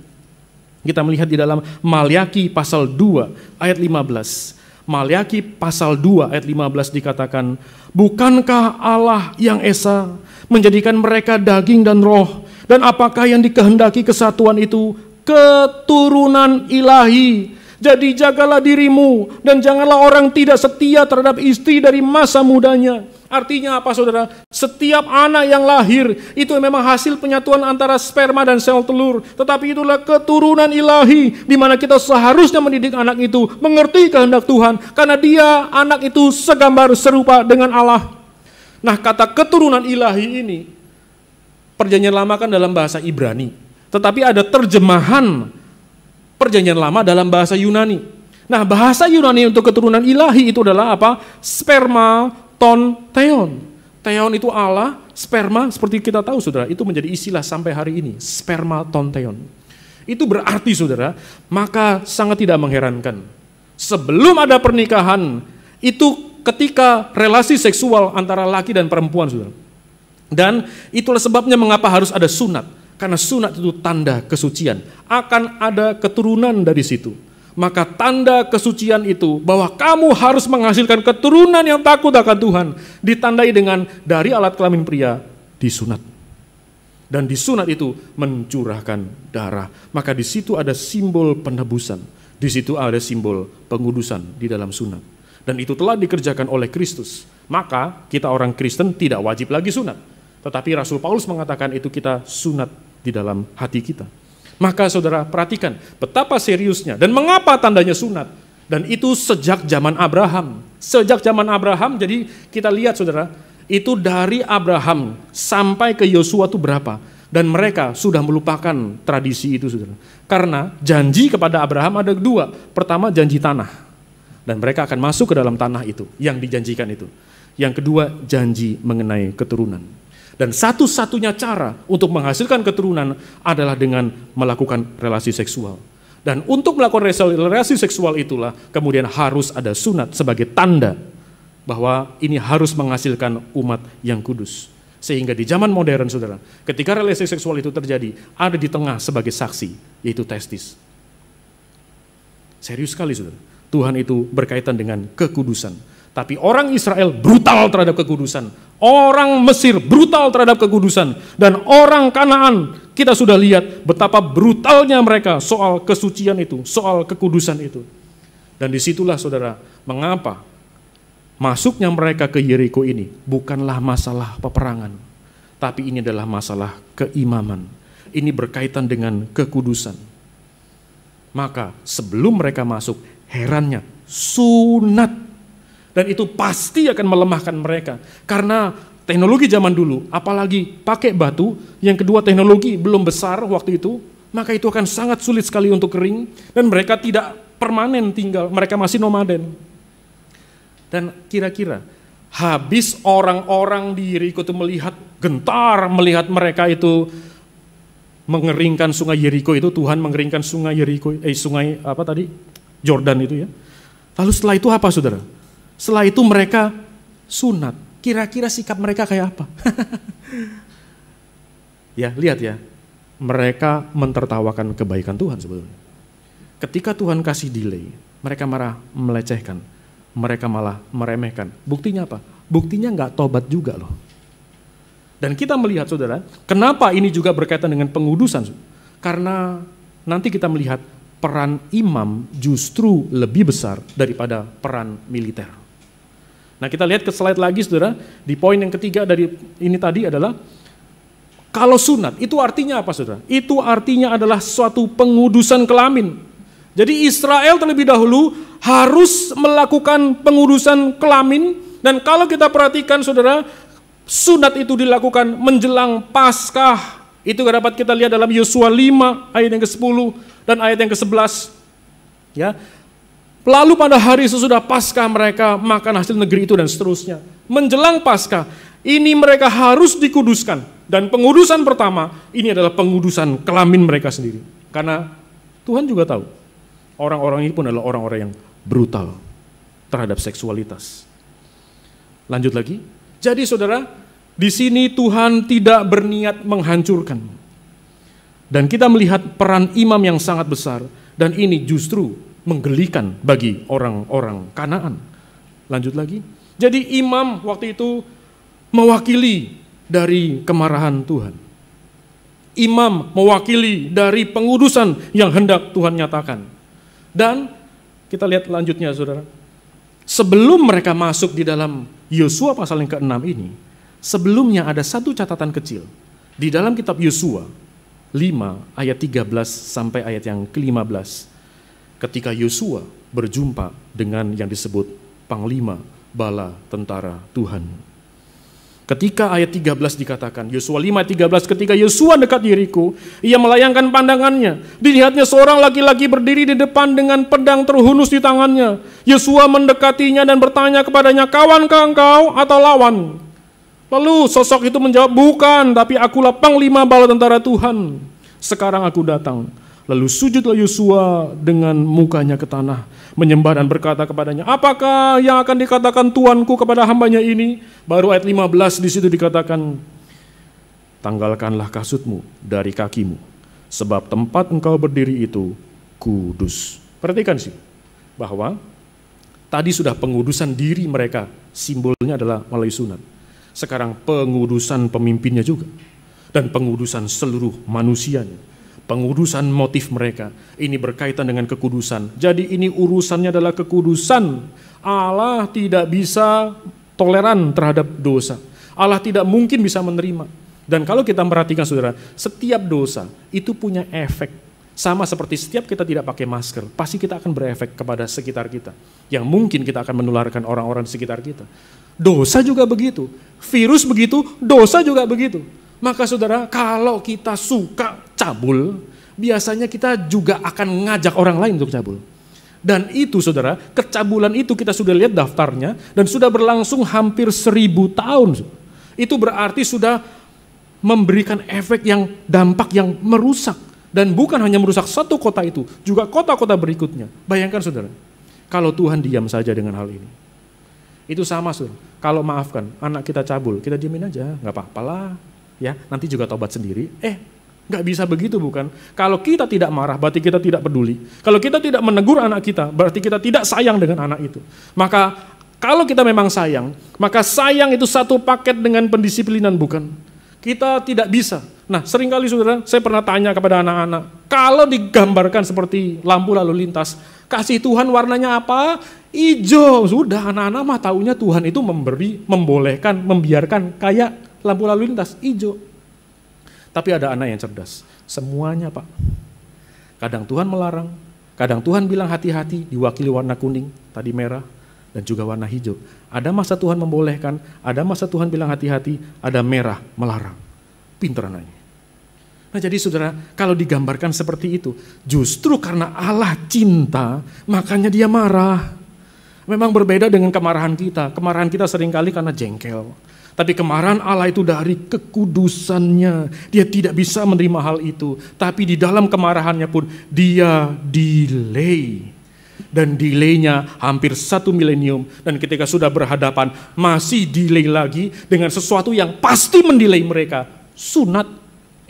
kita melihat di dalam Maliaki pasal 2 ayat 15. Maliaki pasal 2 ayat 15 dikatakan, Bukankah Allah yang Esa menjadikan mereka daging dan roh, dan apakah yang dikehendaki kesatuan itu? Keturunan ilahi, jadi jagalah dirimu dan janganlah orang tidak setia terhadap istri dari masa mudanya. Artinya apa saudara? Setiap anak yang lahir itu memang hasil penyatuan antara sperma dan sel telur. Tetapi itulah keturunan ilahi di mana kita seharusnya mendidik anak itu mengerti kehendak Tuhan. Karena dia anak itu segambar serupa dengan Allah. Nah kata keturunan ilahi ini perjanjian lama kan dalam bahasa Ibrani. Tetapi ada terjemahan perjanjian lama dalam bahasa Yunani. Nah, bahasa Yunani untuk keturunan ilahi itu adalah apa? Sperma ton teon. Teon itu Allah, sperma seperti kita tahu saudara, itu menjadi istilah sampai hari ini, sperma ton teon. Itu berarti saudara, maka sangat tidak mengherankan. Sebelum ada pernikahan, itu ketika relasi seksual antara laki dan perempuan saudara. Dan itulah sebabnya mengapa harus ada sunat karena sunat itu tanda kesucian. Akan ada keturunan dari situ. Maka tanda kesucian itu bahwa kamu harus menghasilkan keturunan yang takut akan Tuhan. Ditandai dengan dari alat kelamin pria disunat. Dan disunat itu mencurahkan darah. Maka di situ ada simbol penebusan. Di situ ada simbol pengudusan di dalam sunat. Dan itu telah dikerjakan oleh Kristus. Maka kita orang Kristen tidak wajib lagi sunat. Tetapi Rasul Paulus mengatakan itu kita sunat di dalam hati kita. Maka saudara perhatikan betapa seriusnya dan mengapa tandanya sunat. Dan itu sejak zaman Abraham. Sejak zaman Abraham, jadi kita lihat saudara, itu dari Abraham sampai ke Yosua itu berapa? Dan mereka sudah melupakan tradisi itu saudara. Karena janji kepada Abraham ada dua. Pertama janji tanah. Dan mereka akan masuk ke dalam tanah itu, yang dijanjikan itu. Yang kedua janji mengenai keturunan. Dan satu-satunya cara untuk menghasilkan keturunan adalah dengan melakukan relasi seksual. Dan untuk melakukan relasi seksual itulah kemudian harus ada sunat sebagai tanda bahwa ini harus menghasilkan umat yang kudus. Sehingga di zaman modern saudara, ketika relasi seksual itu terjadi, ada di tengah sebagai saksi, yaitu testis. Serius sekali saudara, Tuhan itu berkaitan dengan kekudusan. Tapi orang Israel brutal terhadap kekudusan. Orang Mesir brutal terhadap kekudusan. Dan orang Kanaan kita sudah lihat betapa brutalnya mereka soal kesucian itu, soal kekudusan itu. Dan disitulah saudara, mengapa masuknya mereka ke Yeriko ini bukanlah masalah peperangan. Tapi ini adalah masalah keimaman. Ini berkaitan dengan kekudusan. Maka sebelum mereka masuk, herannya sunat dan itu pasti akan melemahkan mereka. Karena teknologi zaman dulu, apalagi pakai batu, yang kedua teknologi belum besar waktu itu, maka itu akan sangat sulit sekali untuk kering, dan mereka tidak permanen tinggal, mereka masih nomaden. Dan kira-kira, habis orang-orang di Yeriko itu melihat gentar, melihat mereka itu mengeringkan sungai Yeriko itu, Tuhan mengeringkan sungai Yeriko, eh sungai apa tadi, Jordan itu ya. Lalu setelah itu apa saudara? Setelah itu mereka sunat. Kira-kira sikap mereka kayak apa? ya, lihat ya. Mereka mentertawakan kebaikan Tuhan sebetulnya. Ketika Tuhan kasih delay, mereka marah melecehkan. Mereka malah meremehkan. Buktinya apa? Buktinya nggak tobat juga loh. Dan kita melihat saudara, kenapa ini juga berkaitan dengan pengudusan? Karena nanti kita melihat peran imam justru lebih besar daripada peran militer. Nah kita lihat ke slide lagi saudara, di poin yang ketiga dari ini tadi adalah kalau sunat itu artinya apa saudara? Itu artinya adalah suatu pengudusan kelamin. Jadi Israel terlebih dahulu harus melakukan pengudusan kelamin dan kalau kita perhatikan saudara, sunat itu dilakukan menjelang Paskah. Itu dapat kita lihat dalam Yosua 5 ayat yang ke-10 dan ayat yang ke-11. Ya, Lalu pada hari sesudah Paskah mereka makan hasil negeri itu dan seterusnya. Menjelang Paskah, ini mereka harus dikuduskan. Dan pengudusan pertama, ini adalah pengudusan kelamin mereka sendiri. Karena Tuhan juga tahu, orang-orang ini pun adalah orang-orang yang brutal terhadap seksualitas. Lanjut lagi. Jadi saudara, di sini Tuhan tidak berniat menghancurkan. Dan kita melihat peran imam yang sangat besar. Dan ini justru menggelikan bagi orang-orang Kanaan. Lanjut lagi. Jadi imam waktu itu mewakili dari kemarahan Tuhan. Imam mewakili dari pengudusan yang hendak Tuhan nyatakan. Dan kita lihat lanjutnya saudara. Sebelum mereka masuk di dalam Yosua pasal yang ke-6 ini, sebelumnya ada satu catatan kecil. Di dalam kitab Yosua 5 ayat 13 sampai ayat yang ke-15 ketika Yosua berjumpa dengan yang disebut panglima bala tentara Tuhan. Ketika ayat 13 dikatakan, Yosua 5 13, ketika Yosua dekat diriku, ia melayangkan pandangannya. Dilihatnya seorang laki-laki berdiri di depan dengan pedang terhunus di tangannya. Yosua mendekatinya dan bertanya kepadanya, kawan kawankah engkau atau lawan? Lalu sosok itu menjawab, bukan, tapi akulah panglima bala tentara Tuhan. Sekarang aku datang Lalu sujudlah Yosua dengan mukanya ke tanah, menyembah dan berkata kepadanya, "Apakah yang akan dikatakan tuanku kepada hambanya ini?" Baru ayat 15 di situ dikatakan, "Tanggalkanlah kasutmu dari kakimu, sebab tempat engkau berdiri itu kudus." Perhatikan sih bahwa tadi sudah pengudusan diri mereka, simbolnya adalah melalui sunat. Sekarang pengudusan pemimpinnya juga dan pengudusan seluruh manusianya pengurusan motif mereka. Ini berkaitan dengan kekudusan. Jadi ini urusannya adalah kekudusan. Allah tidak bisa toleran terhadap dosa. Allah tidak mungkin bisa menerima. Dan kalau kita perhatikan saudara, setiap dosa itu punya efek. Sama seperti setiap kita tidak pakai masker, pasti kita akan berefek kepada sekitar kita. Yang mungkin kita akan menularkan orang-orang di sekitar kita. Dosa juga begitu. Virus begitu, dosa juga begitu. Maka saudara, kalau kita suka cabul, biasanya kita juga akan ngajak orang lain untuk cabul. Dan itu saudara, kecabulan itu kita sudah lihat daftarnya dan sudah berlangsung hampir seribu tahun. Itu berarti sudah memberikan efek yang dampak yang merusak. Dan bukan hanya merusak satu kota itu, juga kota-kota berikutnya. Bayangkan saudara, kalau Tuhan diam saja dengan hal ini. Itu sama saudara, kalau maafkan anak kita cabul, kita diamin aja, gak apa-apalah ya nanti juga tobat sendiri. Eh, nggak bisa begitu bukan? Kalau kita tidak marah, berarti kita tidak peduli. Kalau kita tidak menegur anak kita, berarti kita tidak sayang dengan anak itu. Maka kalau kita memang sayang, maka sayang itu satu paket dengan pendisiplinan bukan? Kita tidak bisa. Nah, seringkali saudara, saya pernah tanya kepada anak-anak, kalau digambarkan seperti lampu lalu lintas, kasih Tuhan warnanya apa? Hijau Sudah anak-anak mah taunya Tuhan itu memberi, membolehkan, membiarkan kayak lampu lalu lintas hijau. Tapi ada anak yang cerdas. Semuanya Pak. Kadang Tuhan melarang, kadang Tuhan bilang hati-hati diwakili warna kuning, tadi merah, dan juga warna hijau. Ada masa Tuhan membolehkan, ada masa Tuhan bilang hati-hati, ada merah melarang. Pinter anaknya. Nah jadi saudara, kalau digambarkan seperti itu, justru karena Allah cinta, makanya dia marah. Memang berbeda dengan kemarahan kita. Kemarahan kita seringkali karena jengkel, tapi kemarahan Allah itu dari kekudusannya. Dia tidak bisa menerima hal itu. Tapi di dalam kemarahannya pun dia delay. Dan delaynya hampir satu milenium. Dan ketika sudah berhadapan masih delay lagi dengan sesuatu yang pasti mendelay mereka. Sunat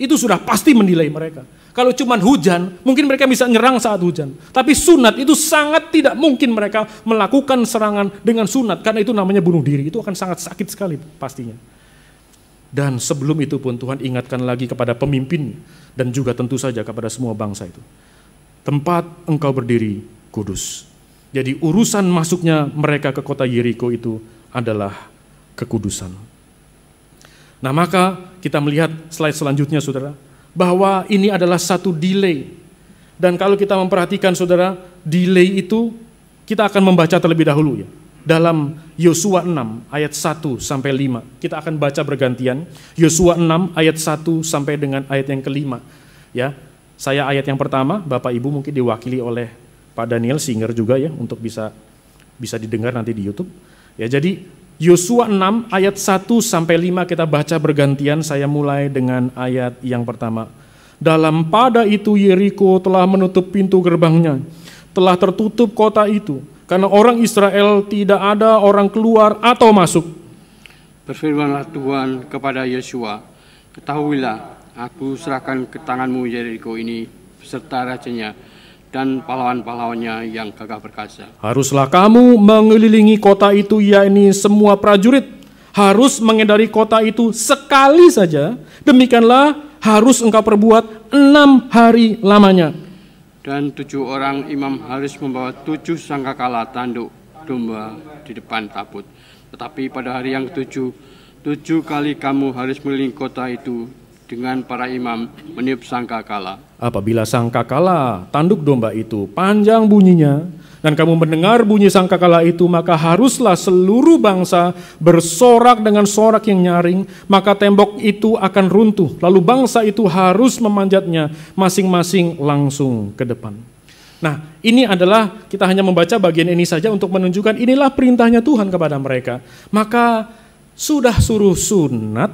itu sudah pasti mendelay mereka. Kalau cuma hujan, mungkin mereka bisa nyerang saat hujan. Tapi sunat itu sangat tidak mungkin mereka melakukan serangan dengan sunat. Karena itu namanya bunuh diri. Itu akan sangat sakit sekali pastinya. Dan sebelum itu pun Tuhan ingatkan lagi kepada pemimpin dan juga tentu saja kepada semua bangsa itu. Tempat engkau berdiri kudus. Jadi urusan masuknya mereka ke kota Yeriko itu adalah kekudusan. Nah maka kita melihat slide selanjutnya saudara bahwa ini adalah satu delay. Dan kalau kita memperhatikan saudara, delay itu kita akan membaca terlebih dahulu ya. Dalam Yosua 6 ayat 1 sampai 5. Kita akan baca bergantian. Yosua 6 ayat 1 sampai dengan ayat yang kelima. Ya, saya ayat yang pertama, Bapak Ibu mungkin diwakili oleh Pak Daniel Singer juga ya untuk bisa bisa didengar nanti di YouTube. Ya, jadi Yosua 6 ayat 1 sampai 5 kita baca bergantian. Saya mulai dengan ayat yang pertama. Dalam pada itu Yeriko telah menutup pintu gerbangnya, telah tertutup kota itu karena orang Israel tidak ada orang keluar atau masuk. Berfirmanlah Tuhan kepada Yosua, ketahuilah aku serahkan ke tanganmu Yeriko ini beserta rajanya dan pahlawan-pahlawannya yang gagah perkasa. Haruslah kamu mengelilingi kota itu, yakni semua prajurit harus mengendari kota itu sekali saja. Demikianlah harus engkau perbuat enam hari lamanya. Dan tujuh orang imam harus membawa tujuh sangkakala tanduk domba di depan tabut. Tetapi pada hari yang ketujuh, tujuh kali kamu harus mengelilingi kota itu dengan para imam meniup sangkakala. Apabila sangkakala tanduk domba itu panjang bunyinya dan kamu mendengar bunyi sangkakala itu maka haruslah seluruh bangsa bersorak dengan sorak yang nyaring maka tembok itu akan runtuh lalu bangsa itu harus memanjatnya masing-masing langsung ke depan. Nah, ini adalah kita hanya membaca bagian ini saja untuk menunjukkan inilah perintahnya Tuhan kepada mereka. Maka sudah suruh sunat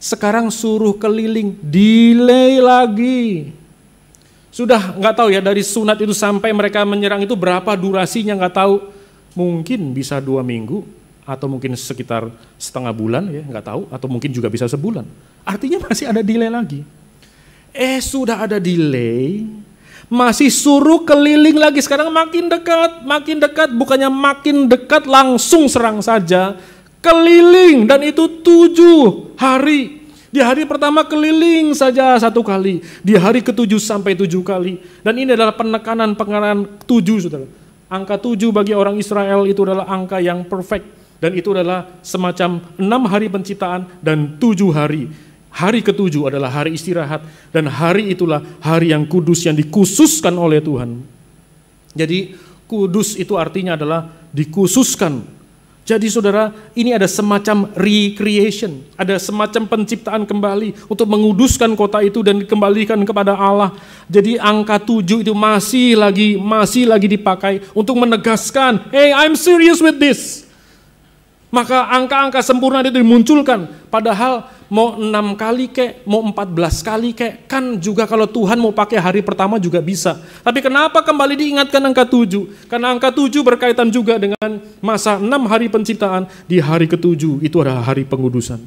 sekarang suruh keliling, delay lagi. Sudah nggak tahu ya dari sunat itu sampai mereka menyerang itu berapa durasinya nggak tahu. Mungkin bisa dua minggu atau mungkin sekitar setengah bulan ya nggak tahu atau mungkin juga bisa sebulan. Artinya masih ada delay lagi. Eh sudah ada delay, masih suruh keliling lagi. Sekarang makin dekat, makin dekat, bukannya makin dekat langsung serang saja, Keliling dan itu tujuh hari. Di hari pertama keliling saja satu kali. Di hari ketujuh sampai tujuh kali. Dan ini adalah penekanan pengenalan tujuh saudara. Angka tujuh bagi orang Israel itu adalah angka yang perfect. Dan itu adalah semacam enam hari penciptaan dan tujuh hari. Hari ketujuh adalah hari istirahat. Dan hari itulah hari yang kudus yang dikhususkan oleh Tuhan. Jadi kudus itu artinya adalah dikhususkan jadi saudara, ini ada semacam recreation, ada semacam penciptaan kembali untuk menguduskan kota itu dan dikembalikan kepada Allah. Jadi angka tujuh itu masih lagi, masih lagi dipakai untuk menegaskan, hey I'm serious with this. Maka angka-angka sempurna itu dimunculkan. Padahal mau enam kali kek, mau empat belas kali kek, kan juga kalau Tuhan mau pakai hari pertama juga bisa. Tapi kenapa kembali diingatkan angka tujuh? Karena angka tujuh berkaitan juga dengan masa enam hari penciptaan di hari ketujuh. Itu adalah hari pengudusan.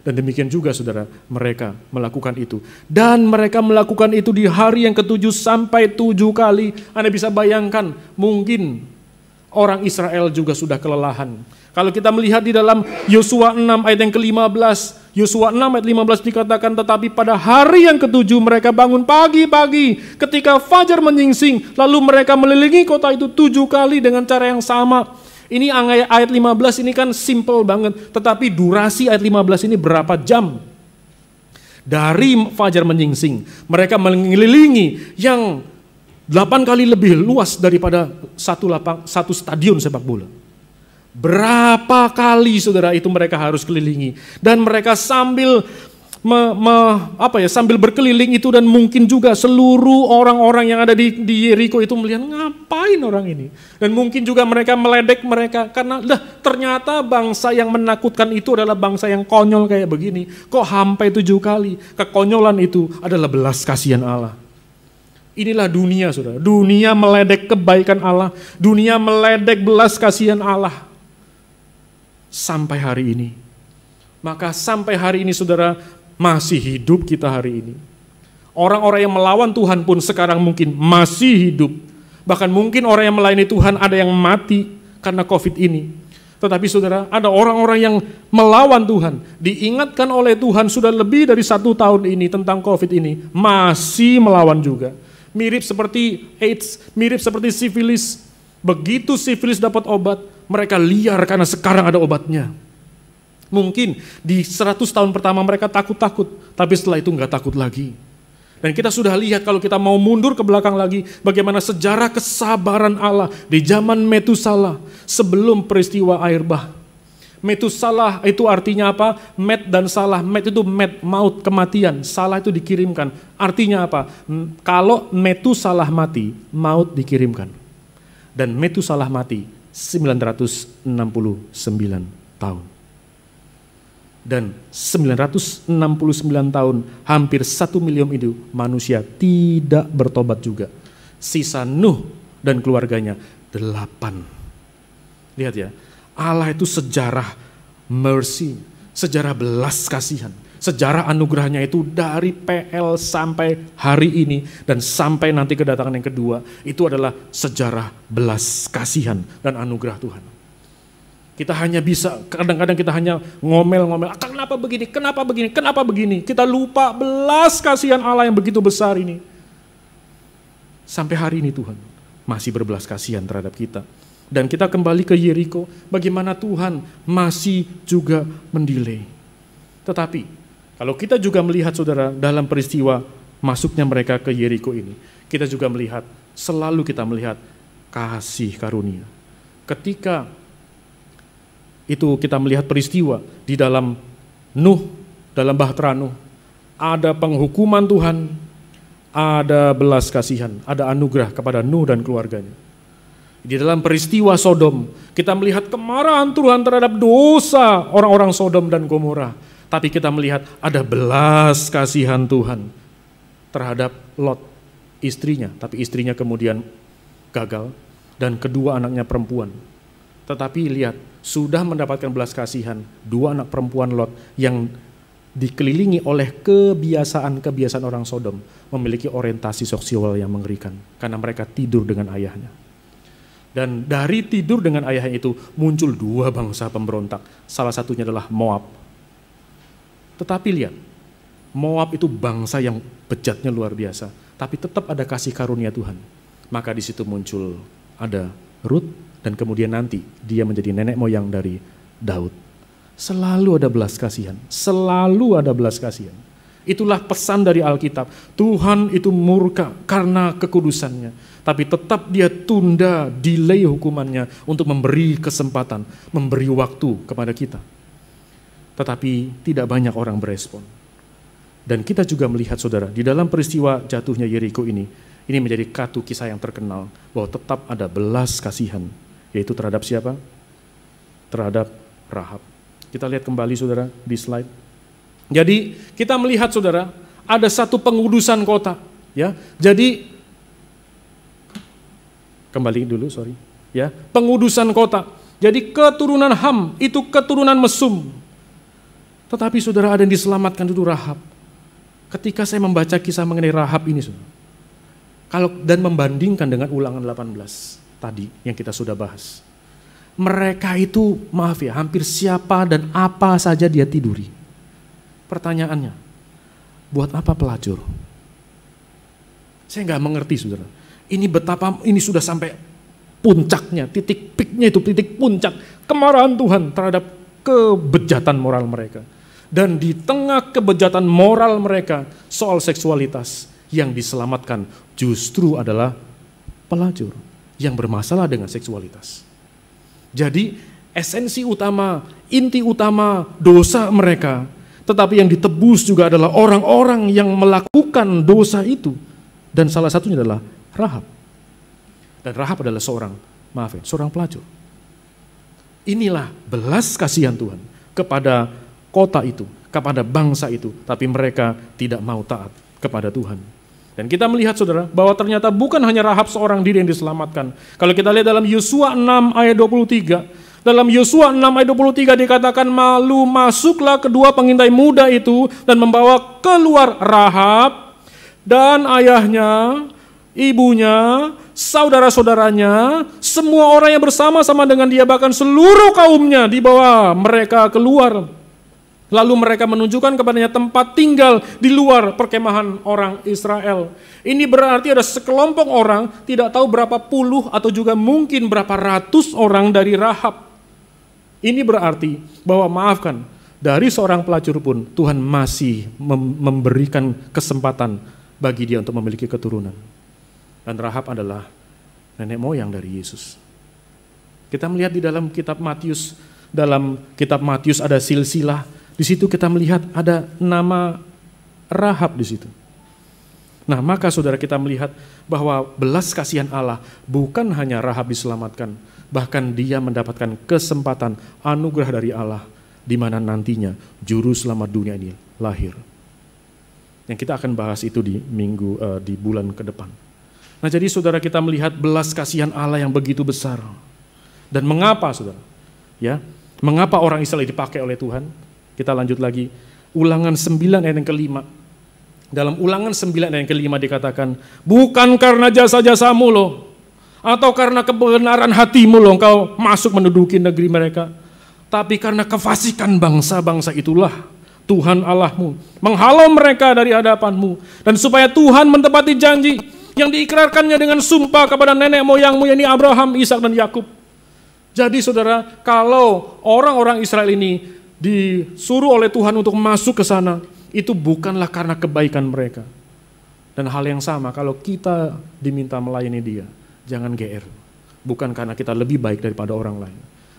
Dan demikian juga saudara, mereka melakukan itu. Dan mereka melakukan itu di hari yang ketujuh sampai tujuh kali. Anda bisa bayangkan, mungkin orang Israel juga sudah kelelahan. Kalau kita melihat di dalam Yosua 6 ayat yang ke-15, Yosua 6 ayat 15 dikatakan tetapi pada hari yang ketujuh mereka bangun pagi-pagi ketika fajar menyingsing lalu mereka melilingi kota itu tujuh kali dengan cara yang sama. Ini ayat 15 ini kan simple banget tetapi durasi ayat 15 ini berapa jam? Dari fajar menyingsing mereka mengelilingi yang Delapan kali lebih luas daripada satu, lapang, satu stadion sepak bola. Berapa kali saudara itu mereka harus kelilingi. Dan mereka sambil me, me, apa ya sambil berkeliling itu dan mungkin juga seluruh orang-orang yang ada di, di Yeriko itu melihat ngapain orang ini dan mungkin juga mereka meledek mereka karena dah ternyata bangsa yang menakutkan itu adalah bangsa yang konyol kayak begini kok sampai tujuh kali kekonyolan itu adalah belas kasihan Allah Inilah dunia, saudara. Dunia meledek kebaikan Allah. Dunia meledek belas kasihan Allah. Sampai hari ini. Maka sampai hari ini, saudara, masih hidup kita hari ini. Orang-orang yang melawan Tuhan pun sekarang mungkin masih hidup. Bahkan mungkin orang yang melayani Tuhan ada yang mati karena COVID ini. Tetapi saudara, ada orang-orang yang melawan Tuhan, diingatkan oleh Tuhan sudah lebih dari satu tahun ini tentang COVID ini, masih melawan juga mirip seperti AIDS, mirip seperti sifilis. Begitu sifilis dapat obat, mereka liar karena sekarang ada obatnya. Mungkin di 100 tahun pertama mereka takut-takut, tapi setelah itu nggak takut lagi. Dan kita sudah lihat kalau kita mau mundur ke belakang lagi bagaimana sejarah kesabaran Allah di zaman Metusala sebelum peristiwa air bah Metu salah itu artinya apa? Met dan salah. Met itu met, maut, kematian. Salah itu dikirimkan. Artinya apa? Hmm, kalau metu salah mati, maut dikirimkan. Dan metu salah mati 969 tahun. Dan 969 tahun, hampir satu miliar itu manusia tidak bertobat juga. Sisa Nuh dan keluarganya delapan. Lihat ya, Allah itu sejarah mercy, sejarah belas kasihan. Sejarah anugerahnya itu dari PL sampai hari ini dan sampai nanti kedatangan yang kedua. Itu adalah sejarah belas kasihan dan anugerah Tuhan. Kita hanya bisa, kadang-kadang kita hanya ngomel-ngomel, ah, kenapa begini, kenapa begini, kenapa begini. Kita lupa belas kasihan Allah yang begitu besar ini. Sampai hari ini Tuhan masih berbelas kasihan terhadap kita. Dan kita kembali ke Yeriko, bagaimana Tuhan masih juga mendelay. Tetapi, kalau kita juga melihat saudara dalam peristiwa masuknya mereka ke Yeriko ini, kita juga melihat, selalu kita melihat kasih karunia. Ketika itu kita melihat peristiwa di dalam Nuh, dalam Bahtera Nuh, ada penghukuman Tuhan, ada belas kasihan, ada anugerah kepada Nuh dan keluarganya di dalam peristiwa Sodom, kita melihat kemarahan Tuhan terhadap dosa orang-orang Sodom dan Gomora. Tapi kita melihat ada belas kasihan Tuhan terhadap Lot, istrinya. Tapi istrinya kemudian gagal dan kedua anaknya perempuan. Tetapi lihat, sudah mendapatkan belas kasihan dua anak perempuan Lot yang dikelilingi oleh kebiasaan-kebiasaan orang Sodom memiliki orientasi seksual yang mengerikan karena mereka tidur dengan ayahnya. Dan dari tidur dengan ayahnya itu muncul dua bangsa pemberontak. Salah satunya adalah Moab. Tetapi lihat, Moab itu bangsa yang bejatnya luar biasa. Tapi tetap ada kasih karunia Tuhan. Maka di situ muncul ada Ruth dan kemudian nanti dia menjadi nenek moyang dari Daud. Selalu ada belas kasihan, selalu ada belas kasihan. Itulah pesan dari Alkitab. Tuhan itu murka karena kekudusannya tapi tetap dia tunda, delay hukumannya untuk memberi kesempatan, memberi waktu kepada kita. Tetapi tidak banyak orang berespon. Dan kita juga melihat saudara, di dalam peristiwa jatuhnya Yeriko ini, ini menjadi katu kisah yang terkenal bahwa tetap ada belas kasihan, yaitu terhadap siapa? Terhadap Rahab. Kita lihat kembali saudara di slide. Jadi kita melihat saudara, ada satu pengudusan kota. Ya, jadi Kembali dulu, sorry. Ya, pengudusan kota. Jadi keturunan Ham itu keturunan Mesum. Tetapi saudara ada yang diselamatkan itu Rahab. Ketika saya membaca kisah mengenai Rahab ini, saudara, kalau dan membandingkan dengan ulangan 18 tadi yang kita sudah bahas. Mereka itu maaf ya, hampir siapa dan apa saja dia tiduri. Pertanyaannya, buat apa pelacur? Saya nggak mengerti saudara. Ini betapa ini sudah sampai puncaknya, titik piknya itu titik puncak kemarahan Tuhan terhadap kebejatan moral mereka. Dan di tengah kebejatan moral mereka soal seksualitas yang diselamatkan justru adalah pelacur yang bermasalah dengan seksualitas. Jadi esensi utama, inti utama dosa mereka tetapi yang ditebus juga adalah orang-orang yang melakukan dosa itu. Dan salah satunya adalah Rahab. Dan Rahab adalah seorang, maafin, seorang pelacur. Inilah belas kasihan Tuhan kepada kota itu, kepada bangsa itu, tapi mereka tidak mau taat kepada Tuhan. Dan kita melihat saudara bahwa ternyata bukan hanya Rahab seorang diri yang diselamatkan. Kalau kita lihat dalam Yosua 6 ayat 23, dalam Yosua 6 ayat 23 dikatakan malu masuklah kedua pengintai muda itu dan membawa keluar Rahab dan ayahnya ibunya, saudara-saudaranya, semua orang yang bersama-sama dengan dia bahkan seluruh kaumnya di bawah mereka keluar. Lalu mereka menunjukkan kepadanya tempat tinggal di luar perkemahan orang Israel. Ini berarti ada sekelompok orang tidak tahu berapa puluh atau juga mungkin berapa ratus orang dari Rahab. Ini berarti bahwa maafkan dari seorang pelacur pun Tuhan masih memberikan kesempatan bagi dia untuk memiliki keturunan. Dan Rahab adalah nenek moyang dari Yesus. Kita melihat di dalam kitab Matius, dalam kitab Matius ada silsilah. Di situ kita melihat ada nama Rahab di situ. Nah, maka saudara kita melihat bahwa belas kasihan Allah bukan hanya Rahab diselamatkan, bahkan dia mendapatkan kesempatan anugerah dari Allah di mana nantinya juru selamat dunia ini lahir. Yang kita akan bahas itu di minggu uh, di bulan ke depan. Nah jadi saudara kita melihat belas kasihan Allah yang begitu besar. Dan mengapa saudara? Ya, mengapa orang Israel dipakai oleh Tuhan? Kita lanjut lagi. Ulangan 9 ayat yang kelima. Dalam ulangan 9 ayat yang kelima dikatakan, bukan karena jasa-jasamu loh, atau karena kebenaran hatimu loh engkau masuk menduduki negeri mereka. Tapi karena kefasikan bangsa-bangsa itulah Tuhan Allahmu menghalau mereka dari hadapanmu dan supaya Tuhan menepati janji yang diikrarkannya dengan sumpah kepada nenek moyangmu yakni Abraham, Ishak dan Yakub. Jadi saudara, kalau orang-orang Israel ini disuruh oleh Tuhan untuk masuk ke sana, itu bukanlah karena kebaikan mereka. Dan hal yang sama kalau kita diminta melayani dia, jangan GR. Bukan karena kita lebih baik daripada orang lain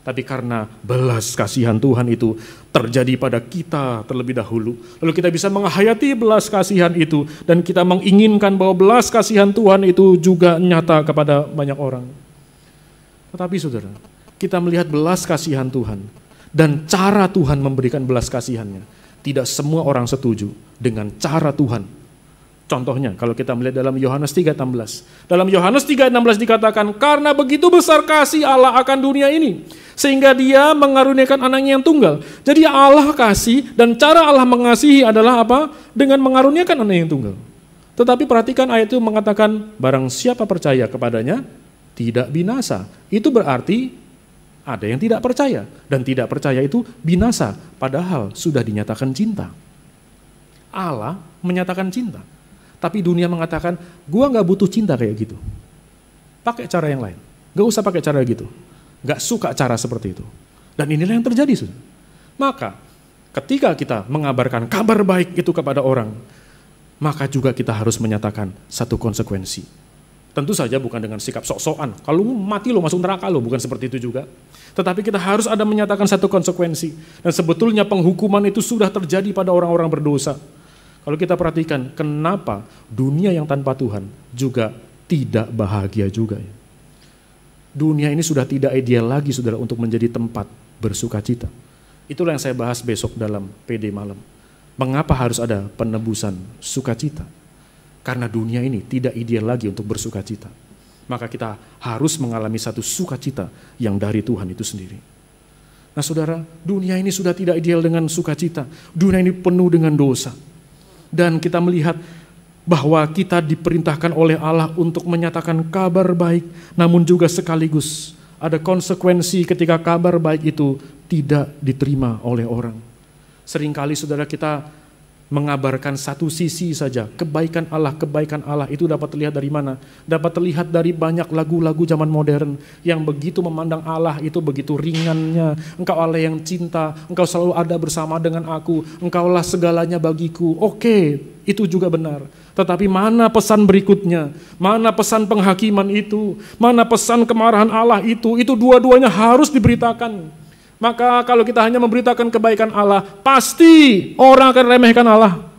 tapi karena belas kasihan Tuhan itu terjadi pada kita terlebih dahulu. Lalu kita bisa menghayati belas kasihan itu dan kita menginginkan bahwa belas kasihan Tuhan itu juga nyata kepada banyak orang. Tetapi saudara, kita melihat belas kasihan Tuhan dan cara Tuhan memberikan belas kasihannya. Tidak semua orang setuju dengan cara Tuhan Contohnya kalau kita melihat dalam Yohanes 3:16. Dalam Yohanes 3:16 dikatakan karena begitu besar kasih Allah akan dunia ini sehingga dia mengaruniakan anaknya yang tunggal. Jadi Allah kasih dan cara Allah mengasihi adalah apa? Dengan mengaruniakan anak yang tunggal. Tetapi perhatikan ayat itu mengatakan barang siapa percaya kepadanya tidak binasa. Itu berarti ada yang tidak percaya dan tidak percaya itu binasa padahal sudah dinyatakan cinta. Allah menyatakan cinta. Tapi dunia mengatakan, gua nggak butuh cinta kayak gitu. Pakai cara yang lain. Gak usah pakai cara gitu. Gak suka cara seperti itu. Dan inilah yang terjadi. Sudah. Maka ketika kita mengabarkan kabar baik itu kepada orang, maka juga kita harus menyatakan satu konsekuensi. Tentu saja bukan dengan sikap sok-sokan. Kalau mati lo masuk neraka lo, bukan seperti itu juga. Tetapi kita harus ada menyatakan satu konsekuensi. Dan sebetulnya penghukuman itu sudah terjadi pada orang-orang berdosa. Kalau kita perhatikan kenapa dunia yang tanpa Tuhan juga tidak bahagia juga ya. Dunia ini sudah tidak ideal lagi saudara untuk menjadi tempat bersuka cita. Itulah yang saya bahas besok dalam PD malam. Mengapa harus ada penebusan sukacita? Karena dunia ini tidak ideal lagi untuk bersukacita. Maka kita harus mengalami satu sukacita yang dari Tuhan itu sendiri. Nah saudara, dunia ini sudah tidak ideal dengan sukacita. Dunia ini penuh dengan dosa dan kita melihat bahwa kita diperintahkan oleh Allah untuk menyatakan kabar baik, namun juga sekaligus ada konsekuensi ketika kabar baik itu tidak diterima oleh orang. Seringkali saudara kita mengabarkan satu sisi saja kebaikan Allah kebaikan Allah itu dapat terlihat dari mana dapat terlihat dari banyak lagu-lagu zaman modern yang begitu memandang Allah itu begitu ringannya engkau Allah yang cinta engkau selalu ada bersama dengan aku engkaulah segalanya bagiku oke itu juga benar tetapi mana pesan berikutnya mana pesan penghakiman itu mana pesan kemarahan Allah itu itu dua-duanya harus diberitakan maka kalau kita hanya memberitakan kebaikan Allah, pasti orang akan remehkan Allah.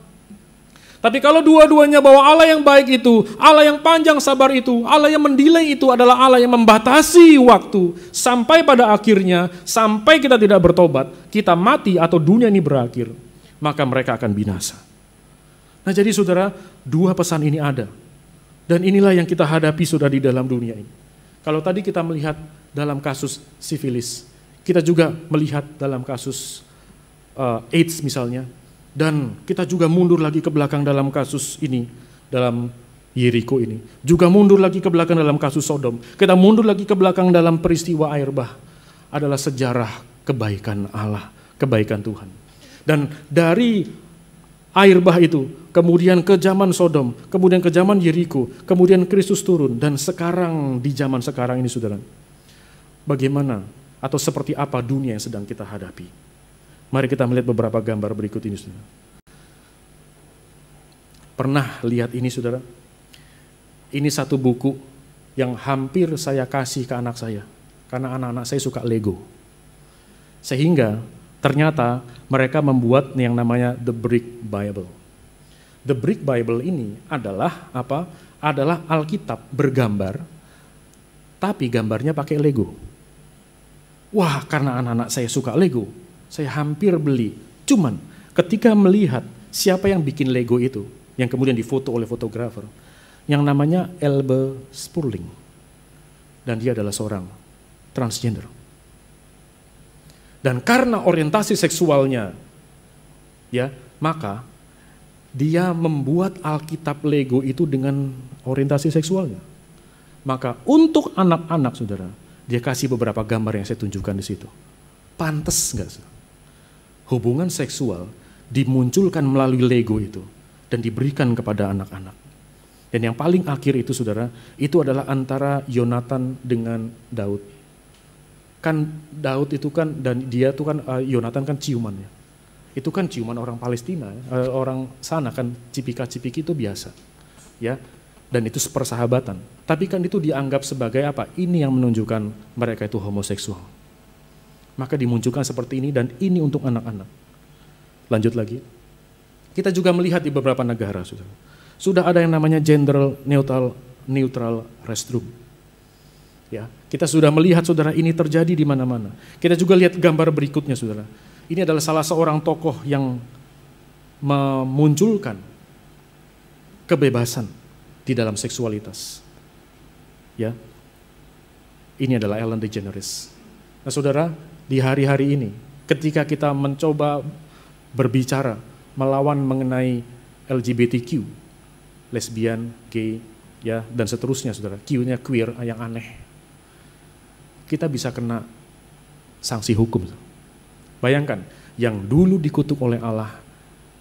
Tapi kalau dua-duanya bahwa Allah yang baik itu, Allah yang panjang sabar itu, Allah yang mendilai itu adalah Allah yang membatasi waktu sampai pada akhirnya, sampai kita tidak bertobat, kita mati atau dunia ini berakhir, maka mereka akan binasa. Nah, jadi saudara, dua pesan ini ada. Dan inilah yang kita hadapi sudah di dalam dunia ini. Kalau tadi kita melihat dalam kasus sifilis, kita juga melihat dalam kasus uh, AIDS misalnya, dan kita juga mundur lagi ke belakang dalam kasus ini, dalam Yeriko ini. Juga mundur lagi ke belakang dalam kasus Sodom. Kita mundur lagi ke belakang dalam peristiwa air bah. Adalah sejarah kebaikan Allah, kebaikan Tuhan. Dan dari air bah itu, kemudian ke zaman Sodom, kemudian ke zaman Yeriko, kemudian Kristus turun, dan sekarang di zaman sekarang ini saudara. Bagaimana atau seperti apa dunia yang sedang kita hadapi. Mari kita melihat beberapa gambar berikut ini, saudara. Pernah lihat ini, saudara? Ini satu buku yang hampir saya kasih ke anak saya, karena anak-anak saya suka Lego. Sehingga ternyata mereka membuat yang namanya The Brick Bible. The Brick Bible ini adalah apa? Adalah Alkitab bergambar, tapi gambarnya pakai Lego. Wah, karena anak-anak saya suka Lego, saya hampir beli. Cuman ketika melihat siapa yang bikin Lego itu, yang kemudian difoto oleh fotografer, yang namanya Elbe Spurling. Dan dia adalah seorang transgender. Dan karena orientasi seksualnya, ya, maka dia membuat Alkitab Lego itu dengan orientasi seksualnya. Maka untuk anak-anak saudara, dia kasih beberapa gambar yang saya tunjukkan di situ. Pantes nggak? Hubungan seksual dimunculkan melalui Lego itu dan diberikan kepada anak-anak. Dan yang paling akhir itu saudara, itu adalah antara Yonatan dengan Daud. Kan Daud itu kan dan dia itu kan uh, Yonatan kan ciumannya. Itu kan ciuman orang Palestina, uh, orang sana kan cipika-cipiki itu biasa. Ya, dan itu persahabatan. Tapi kan itu dianggap sebagai apa? Ini yang menunjukkan mereka itu homoseksual. Maka dimunculkan seperti ini dan ini untuk anak-anak. Lanjut lagi. Kita juga melihat di beberapa negara sudah. Sudah ada yang namanya gender neutral neutral restroom. Ya, kita sudah melihat saudara ini terjadi di mana-mana. Kita juga lihat gambar berikutnya saudara. Ini adalah salah seorang tokoh yang memunculkan kebebasan di dalam seksualitas. Ya. Ini adalah Ellen DeGeneres. Nah, Saudara, di hari-hari ini ketika kita mencoba berbicara melawan mengenai LGBTQ, lesbian, gay, ya dan seterusnya Saudara. Q-nya queer yang aneh. Kita bisa kena sanksi hukum. Bayangkan, yang dulu dikutuk oleh Allah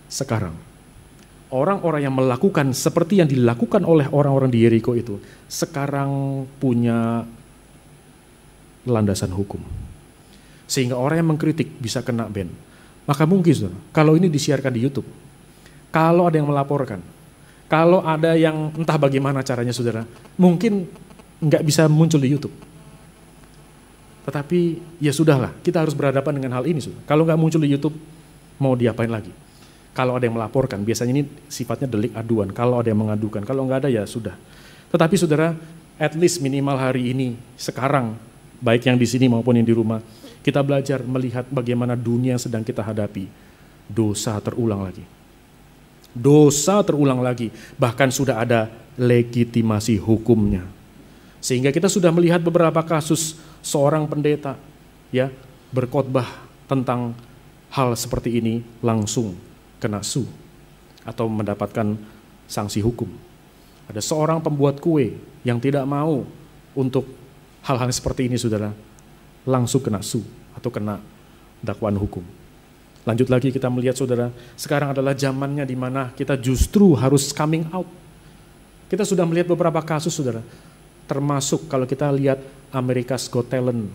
sekarang orang-orang yang melakukan seperti yang dilakukan oleh orang-orang di Yeriko itu sekarang punya landasan hukum. Sehingga orang yang mengkritik bisa kena ban. Maka mungkin saudara, kalau ini disiarkan di YouTube, kalau ada yang melaporkan, kalau ada yang entah bagaimana caranya saudara, mungkin nggak bisa muncul di YouTube. Tetapi ya sudahlah, kita harus berhadapan dengan hal ini. Saudara. Kalau nggak muncul di YouTube, mau diapain lagi? kalau ada yang melaporkan, biasanya ini sifatnya delik aduan, kalau ada yang mengadukan, kalau nggak ada ya sudah. Tetapi saudara, at least minimal hari ini, sekarang, baik yang di sini maupun yang di rumah, kita belajar melihat bagaimana dunia yang sedang kita hadapi. Dosa terulang lagi. Dosa terulang lagi, bahkan sudah ada legitimasi hukumnya. Sehingga kita sudah melihat beberapa kasus seorang pendeta ya berkhotbah tentang hal seperti ini langsung kena su atau mendapatkan sanksi hukum. Ada seorang pembuat kue yang tidak mau untuk hal-hal seperti ini saudara langsung kena su atau kena dakwaan hukum. Lanjut lagi kita melihat saudara, sekarang adalah zamannya di mana kita justru harus coming out. Kita sudah melihat beberapa kasus saudara, termasuk kalau kita lihat Amerika Got Talent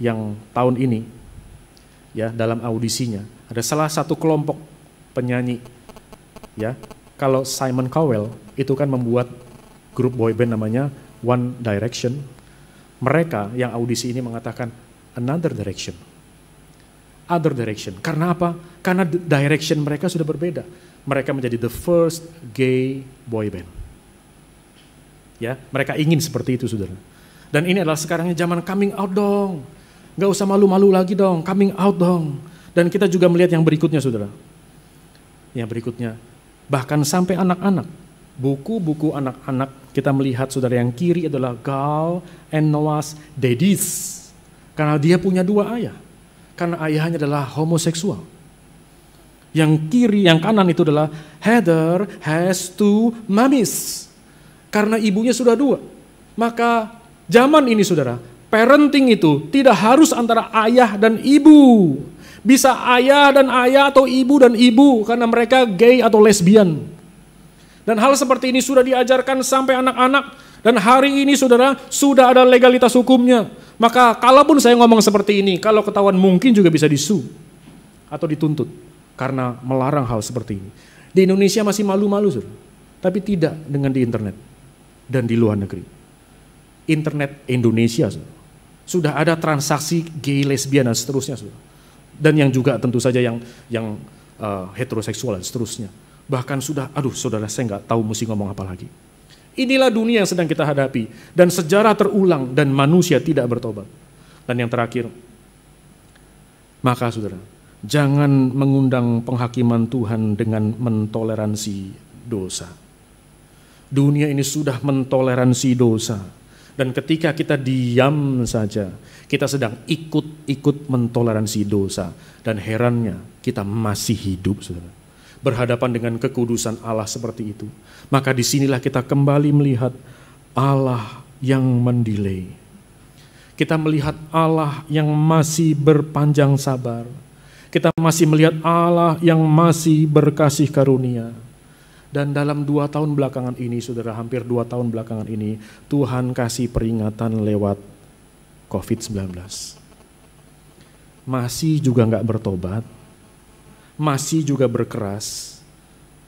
yang tahun ini, ya dalam audisinya, ada salah satu kelompok penyanyi. Ya, kalau Simon Cowell itu kan membuat grup boyband namanya One Direction. Mereka yang audisi ini mengatakan Another Direction. Other Direction. Karena apa? Karena direction mereka sudah berbeda. Mereka menjadi the first gay boyband. Ya, mereka ingin seperti itu, saudara. Dan ini adalah sekarangnya zaman coming out dong. Gak usah malu-malu lagi dong, coming out dong. Dan kita juga melihat yang berikutnya, saudara yang berikutnya. Bahkan sampai anak-anak. Buku-buku anak-anak kita melihat saudara yang kiri adalah Gal and Noah's Dedis. Karena dia punya dua ayah. Karena ayahnya adalah homoseksual. Yang kiri, yang kanan itu adalah Heather has two mummies. Karena ibunya sudah dua. Maka zaman ini saudara, parenting itu tidak harus antara ayah dan ibu bisa ayah dan ayah atau ibu dan ibu karena mereka gay atau lesbian. Dan hal seperti ini sudah diajarkan sampai anak-anak. Dan hari ini saudara sudah ada legalitas hukumnya. Maka kalaupun saya ngomong seperti ini, kalau ketahuan mungkin juga bisa disu atau dituntut karena melarang hal seperti ini. Di Indonesia masih malu-malu tapi tidak dengan di internet dan di luar negeri. Internet Indonesia sudah ada transaksi gay, lesbian dan seterusnya saudara dan yang juga tentu saja yang yang uh, heteroseksual dan seterusnya. Bahkan sudah, aduh saudara saya nggak tahu mesti ngomong apa lagi. Inilah dunia yang sedang kita hadapi dan sejarah terulang dan manusia tidak bertobat. Dan yang terakhir, maka saudara, jangan mengundang penghakiman Tuhan dengan mentoleransi dosa. Dunia ini sudah mentoleransi dosa. Dan ketika kita diam saja, kita sedang ikut-ikut mentoleransi dosa dan herannya kita masih hidup, saudara. Berhadapan dengan kekudusan Allah seperti itu. Maka disinilah kita kembali melihat Allah yang mendelay. Kita melihat Allah yang masih berpanjang sabar. Kita masih melihat Allah yang masih berkasih karunia. Dan dalam dua tahun belakangan ini, saudara, hampir dua tahun belakangan ini, Tuhan kasih peringatan lewat COVID-19. Masih juga nggak bertobat, masih juga berkeras,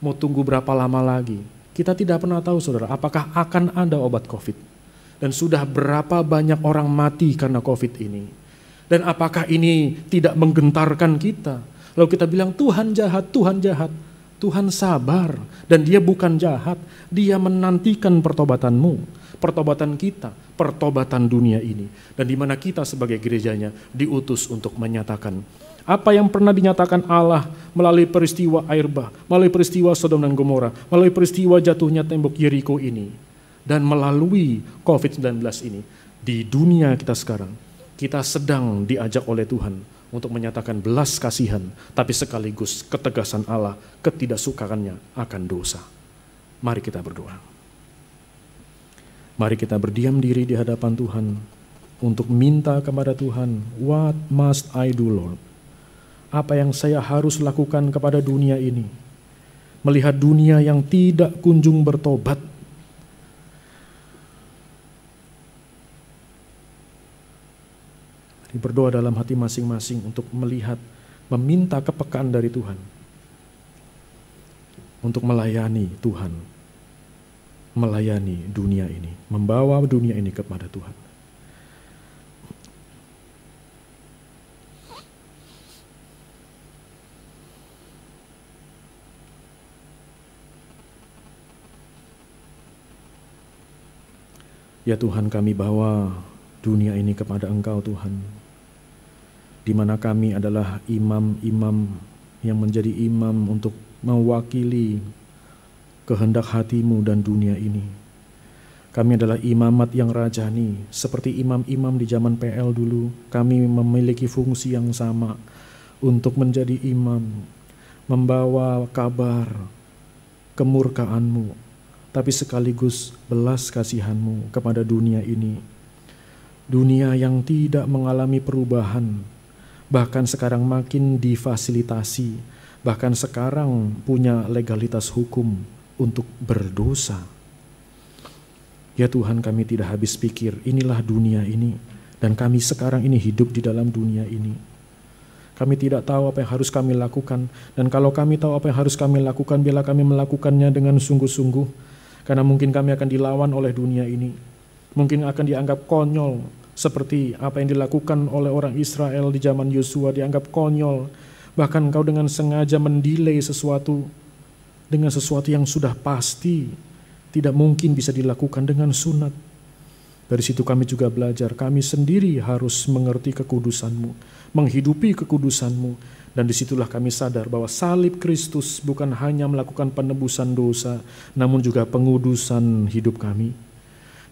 mau tunggu berapa lama lagi. Kita tidak pernah tahu saudara, apakah akan ada obat COVID. Dan sudah berapa banyak orang mati karena COVID ini. Dan apakah ini tidak menggentarkan kita. Lalu kita bilang Tuhan jahat, Tuhan jahat. Tuhan sabar dan dia bukan jahat. Dia menantikan pertobatanmu, pertobatan kita, pertobatan dunia ini. Dan di mana kita sebagai gerejanya diutus untuk menyatakan apa yang pernah dinyatakan Allah melalui peristiwa air bah, melalui peristiwa Sodom dan Gomora, melalui peristiwa jatuhnya tembok Yeriko ini, dan melalui COVID-19 ini, di dunia kita sekarang, kita sedang diajak oleh Tuhan untuk menyatakan belas kasihan, tapi sekaligus ketegasan Allah, ketidaksukaannya akan dosa. Mari kita berdoa. Mari kita berdiam diri di hadapan Tuhan untuk minta kepada Tuhan, what must I do Lord? Apa yang saya harus lakukan kepada dunia ini? Melihat dunia yang tidak kunjung bertobat, berdoa dalam hati masing-masing untuk melihat, meminta kepekaan dari Tuhan. Untuk melayani Tuhan. Melayani dunia ini. Membawa dunia ini kepada Tuhan. Ya Tuhan kami bawa dunia ini kepada Engkau Tuhan di mana kami adalah imam-imam yang menjadi imam untuk mewakili kehendak hatimu dan dunia ini. Kami adalah imamat yang rajani, seperti imam-imam di zaman PL dulu. Kami memiliki fungsi yang sama untuk menjadi imam, membawa kabar kemurkaanmu, tapi sekaligus belas kasihanmu kepada dunia ini. Dunia yang tidak mengalami perubahan, bahkan sekarang makin difasilitasi, bahkan sekarang punya legalitas hukum untuk berdosa. Ya Tuhan kami tidak habis pikir, inilah dunia ini. Dan kami sekarang ini hidup di dalam dunia ini. Kami tidak tahu apa yang harus kami lakukan. Dan kalau kami tahu apa yang harus kami lakukan, bila kami melakukannya dengan sungguh-sungguh, karena mungkin kami akan dilawan oleh dunia ini. Mungkin akan dianggap konyol, seperti apa yang dilakukan oleh orang Israel di zaman Yosua dianggap konyol, bahkan kau dengan sengaja mendelay sesuatu dengan sesuatu yang sudah pasti tidak mungkin bisa dilakukan dengan sunat. Dari situ kami juga belajar, kami sendiri harus mengerti kekudusanmu, menghidupi kekudusanmu, dan disitulah kami sadar bahwa salib Kristus bukan hanya melakukan penebusan dosa, namun juga pengudusan hidup kami.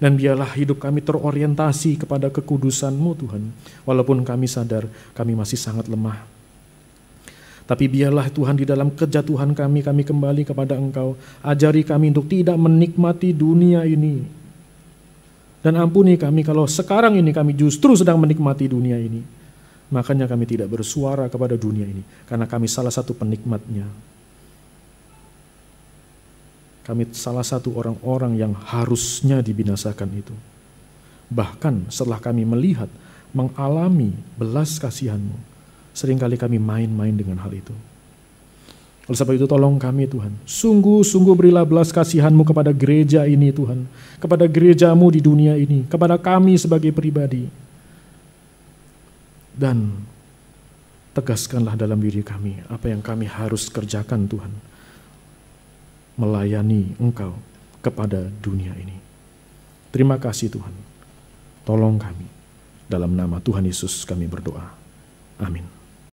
Dan biarlah hidup kami terorientasi kepada kekudusanMu Tuhan. Walaupun kami sadar kami masih sangat lemah. Tapi biarlah Tuhan di dalam kejatuhan kami, kami kembali kepada Engkau. Ajari kami untuk tidak menikmati dunia ini. Dan ampuni kami kalau sekarang ini kami justru sedang menikmati dunia ini. Makanya kami tidak bersuara kepada dunia ini, karena kami salah satu penikmatnya kami salah satu orang-orang yang harusnya dibinasakan itu. Bahkan setelah kami melihat, mengalami belas kasihanmu, seringkali kami main-main dengan hal itu. Oleh sebab itu tolong kami Tuhan, sungguh-sungguh berilah belas kasihanmu kepada gereja ini Tuhan, kepada gerejamu di dunia ini, kepada kami sebagai pribadi. Dan tegaskanlah dalam diri kami apa yang kami harus kerjakan Tuhan melayani Engkau kepada dunia ini. Terima kasih Tuhan. Tolong kami. Dalam nama Tuhan Yesus kami berdoa. Amin.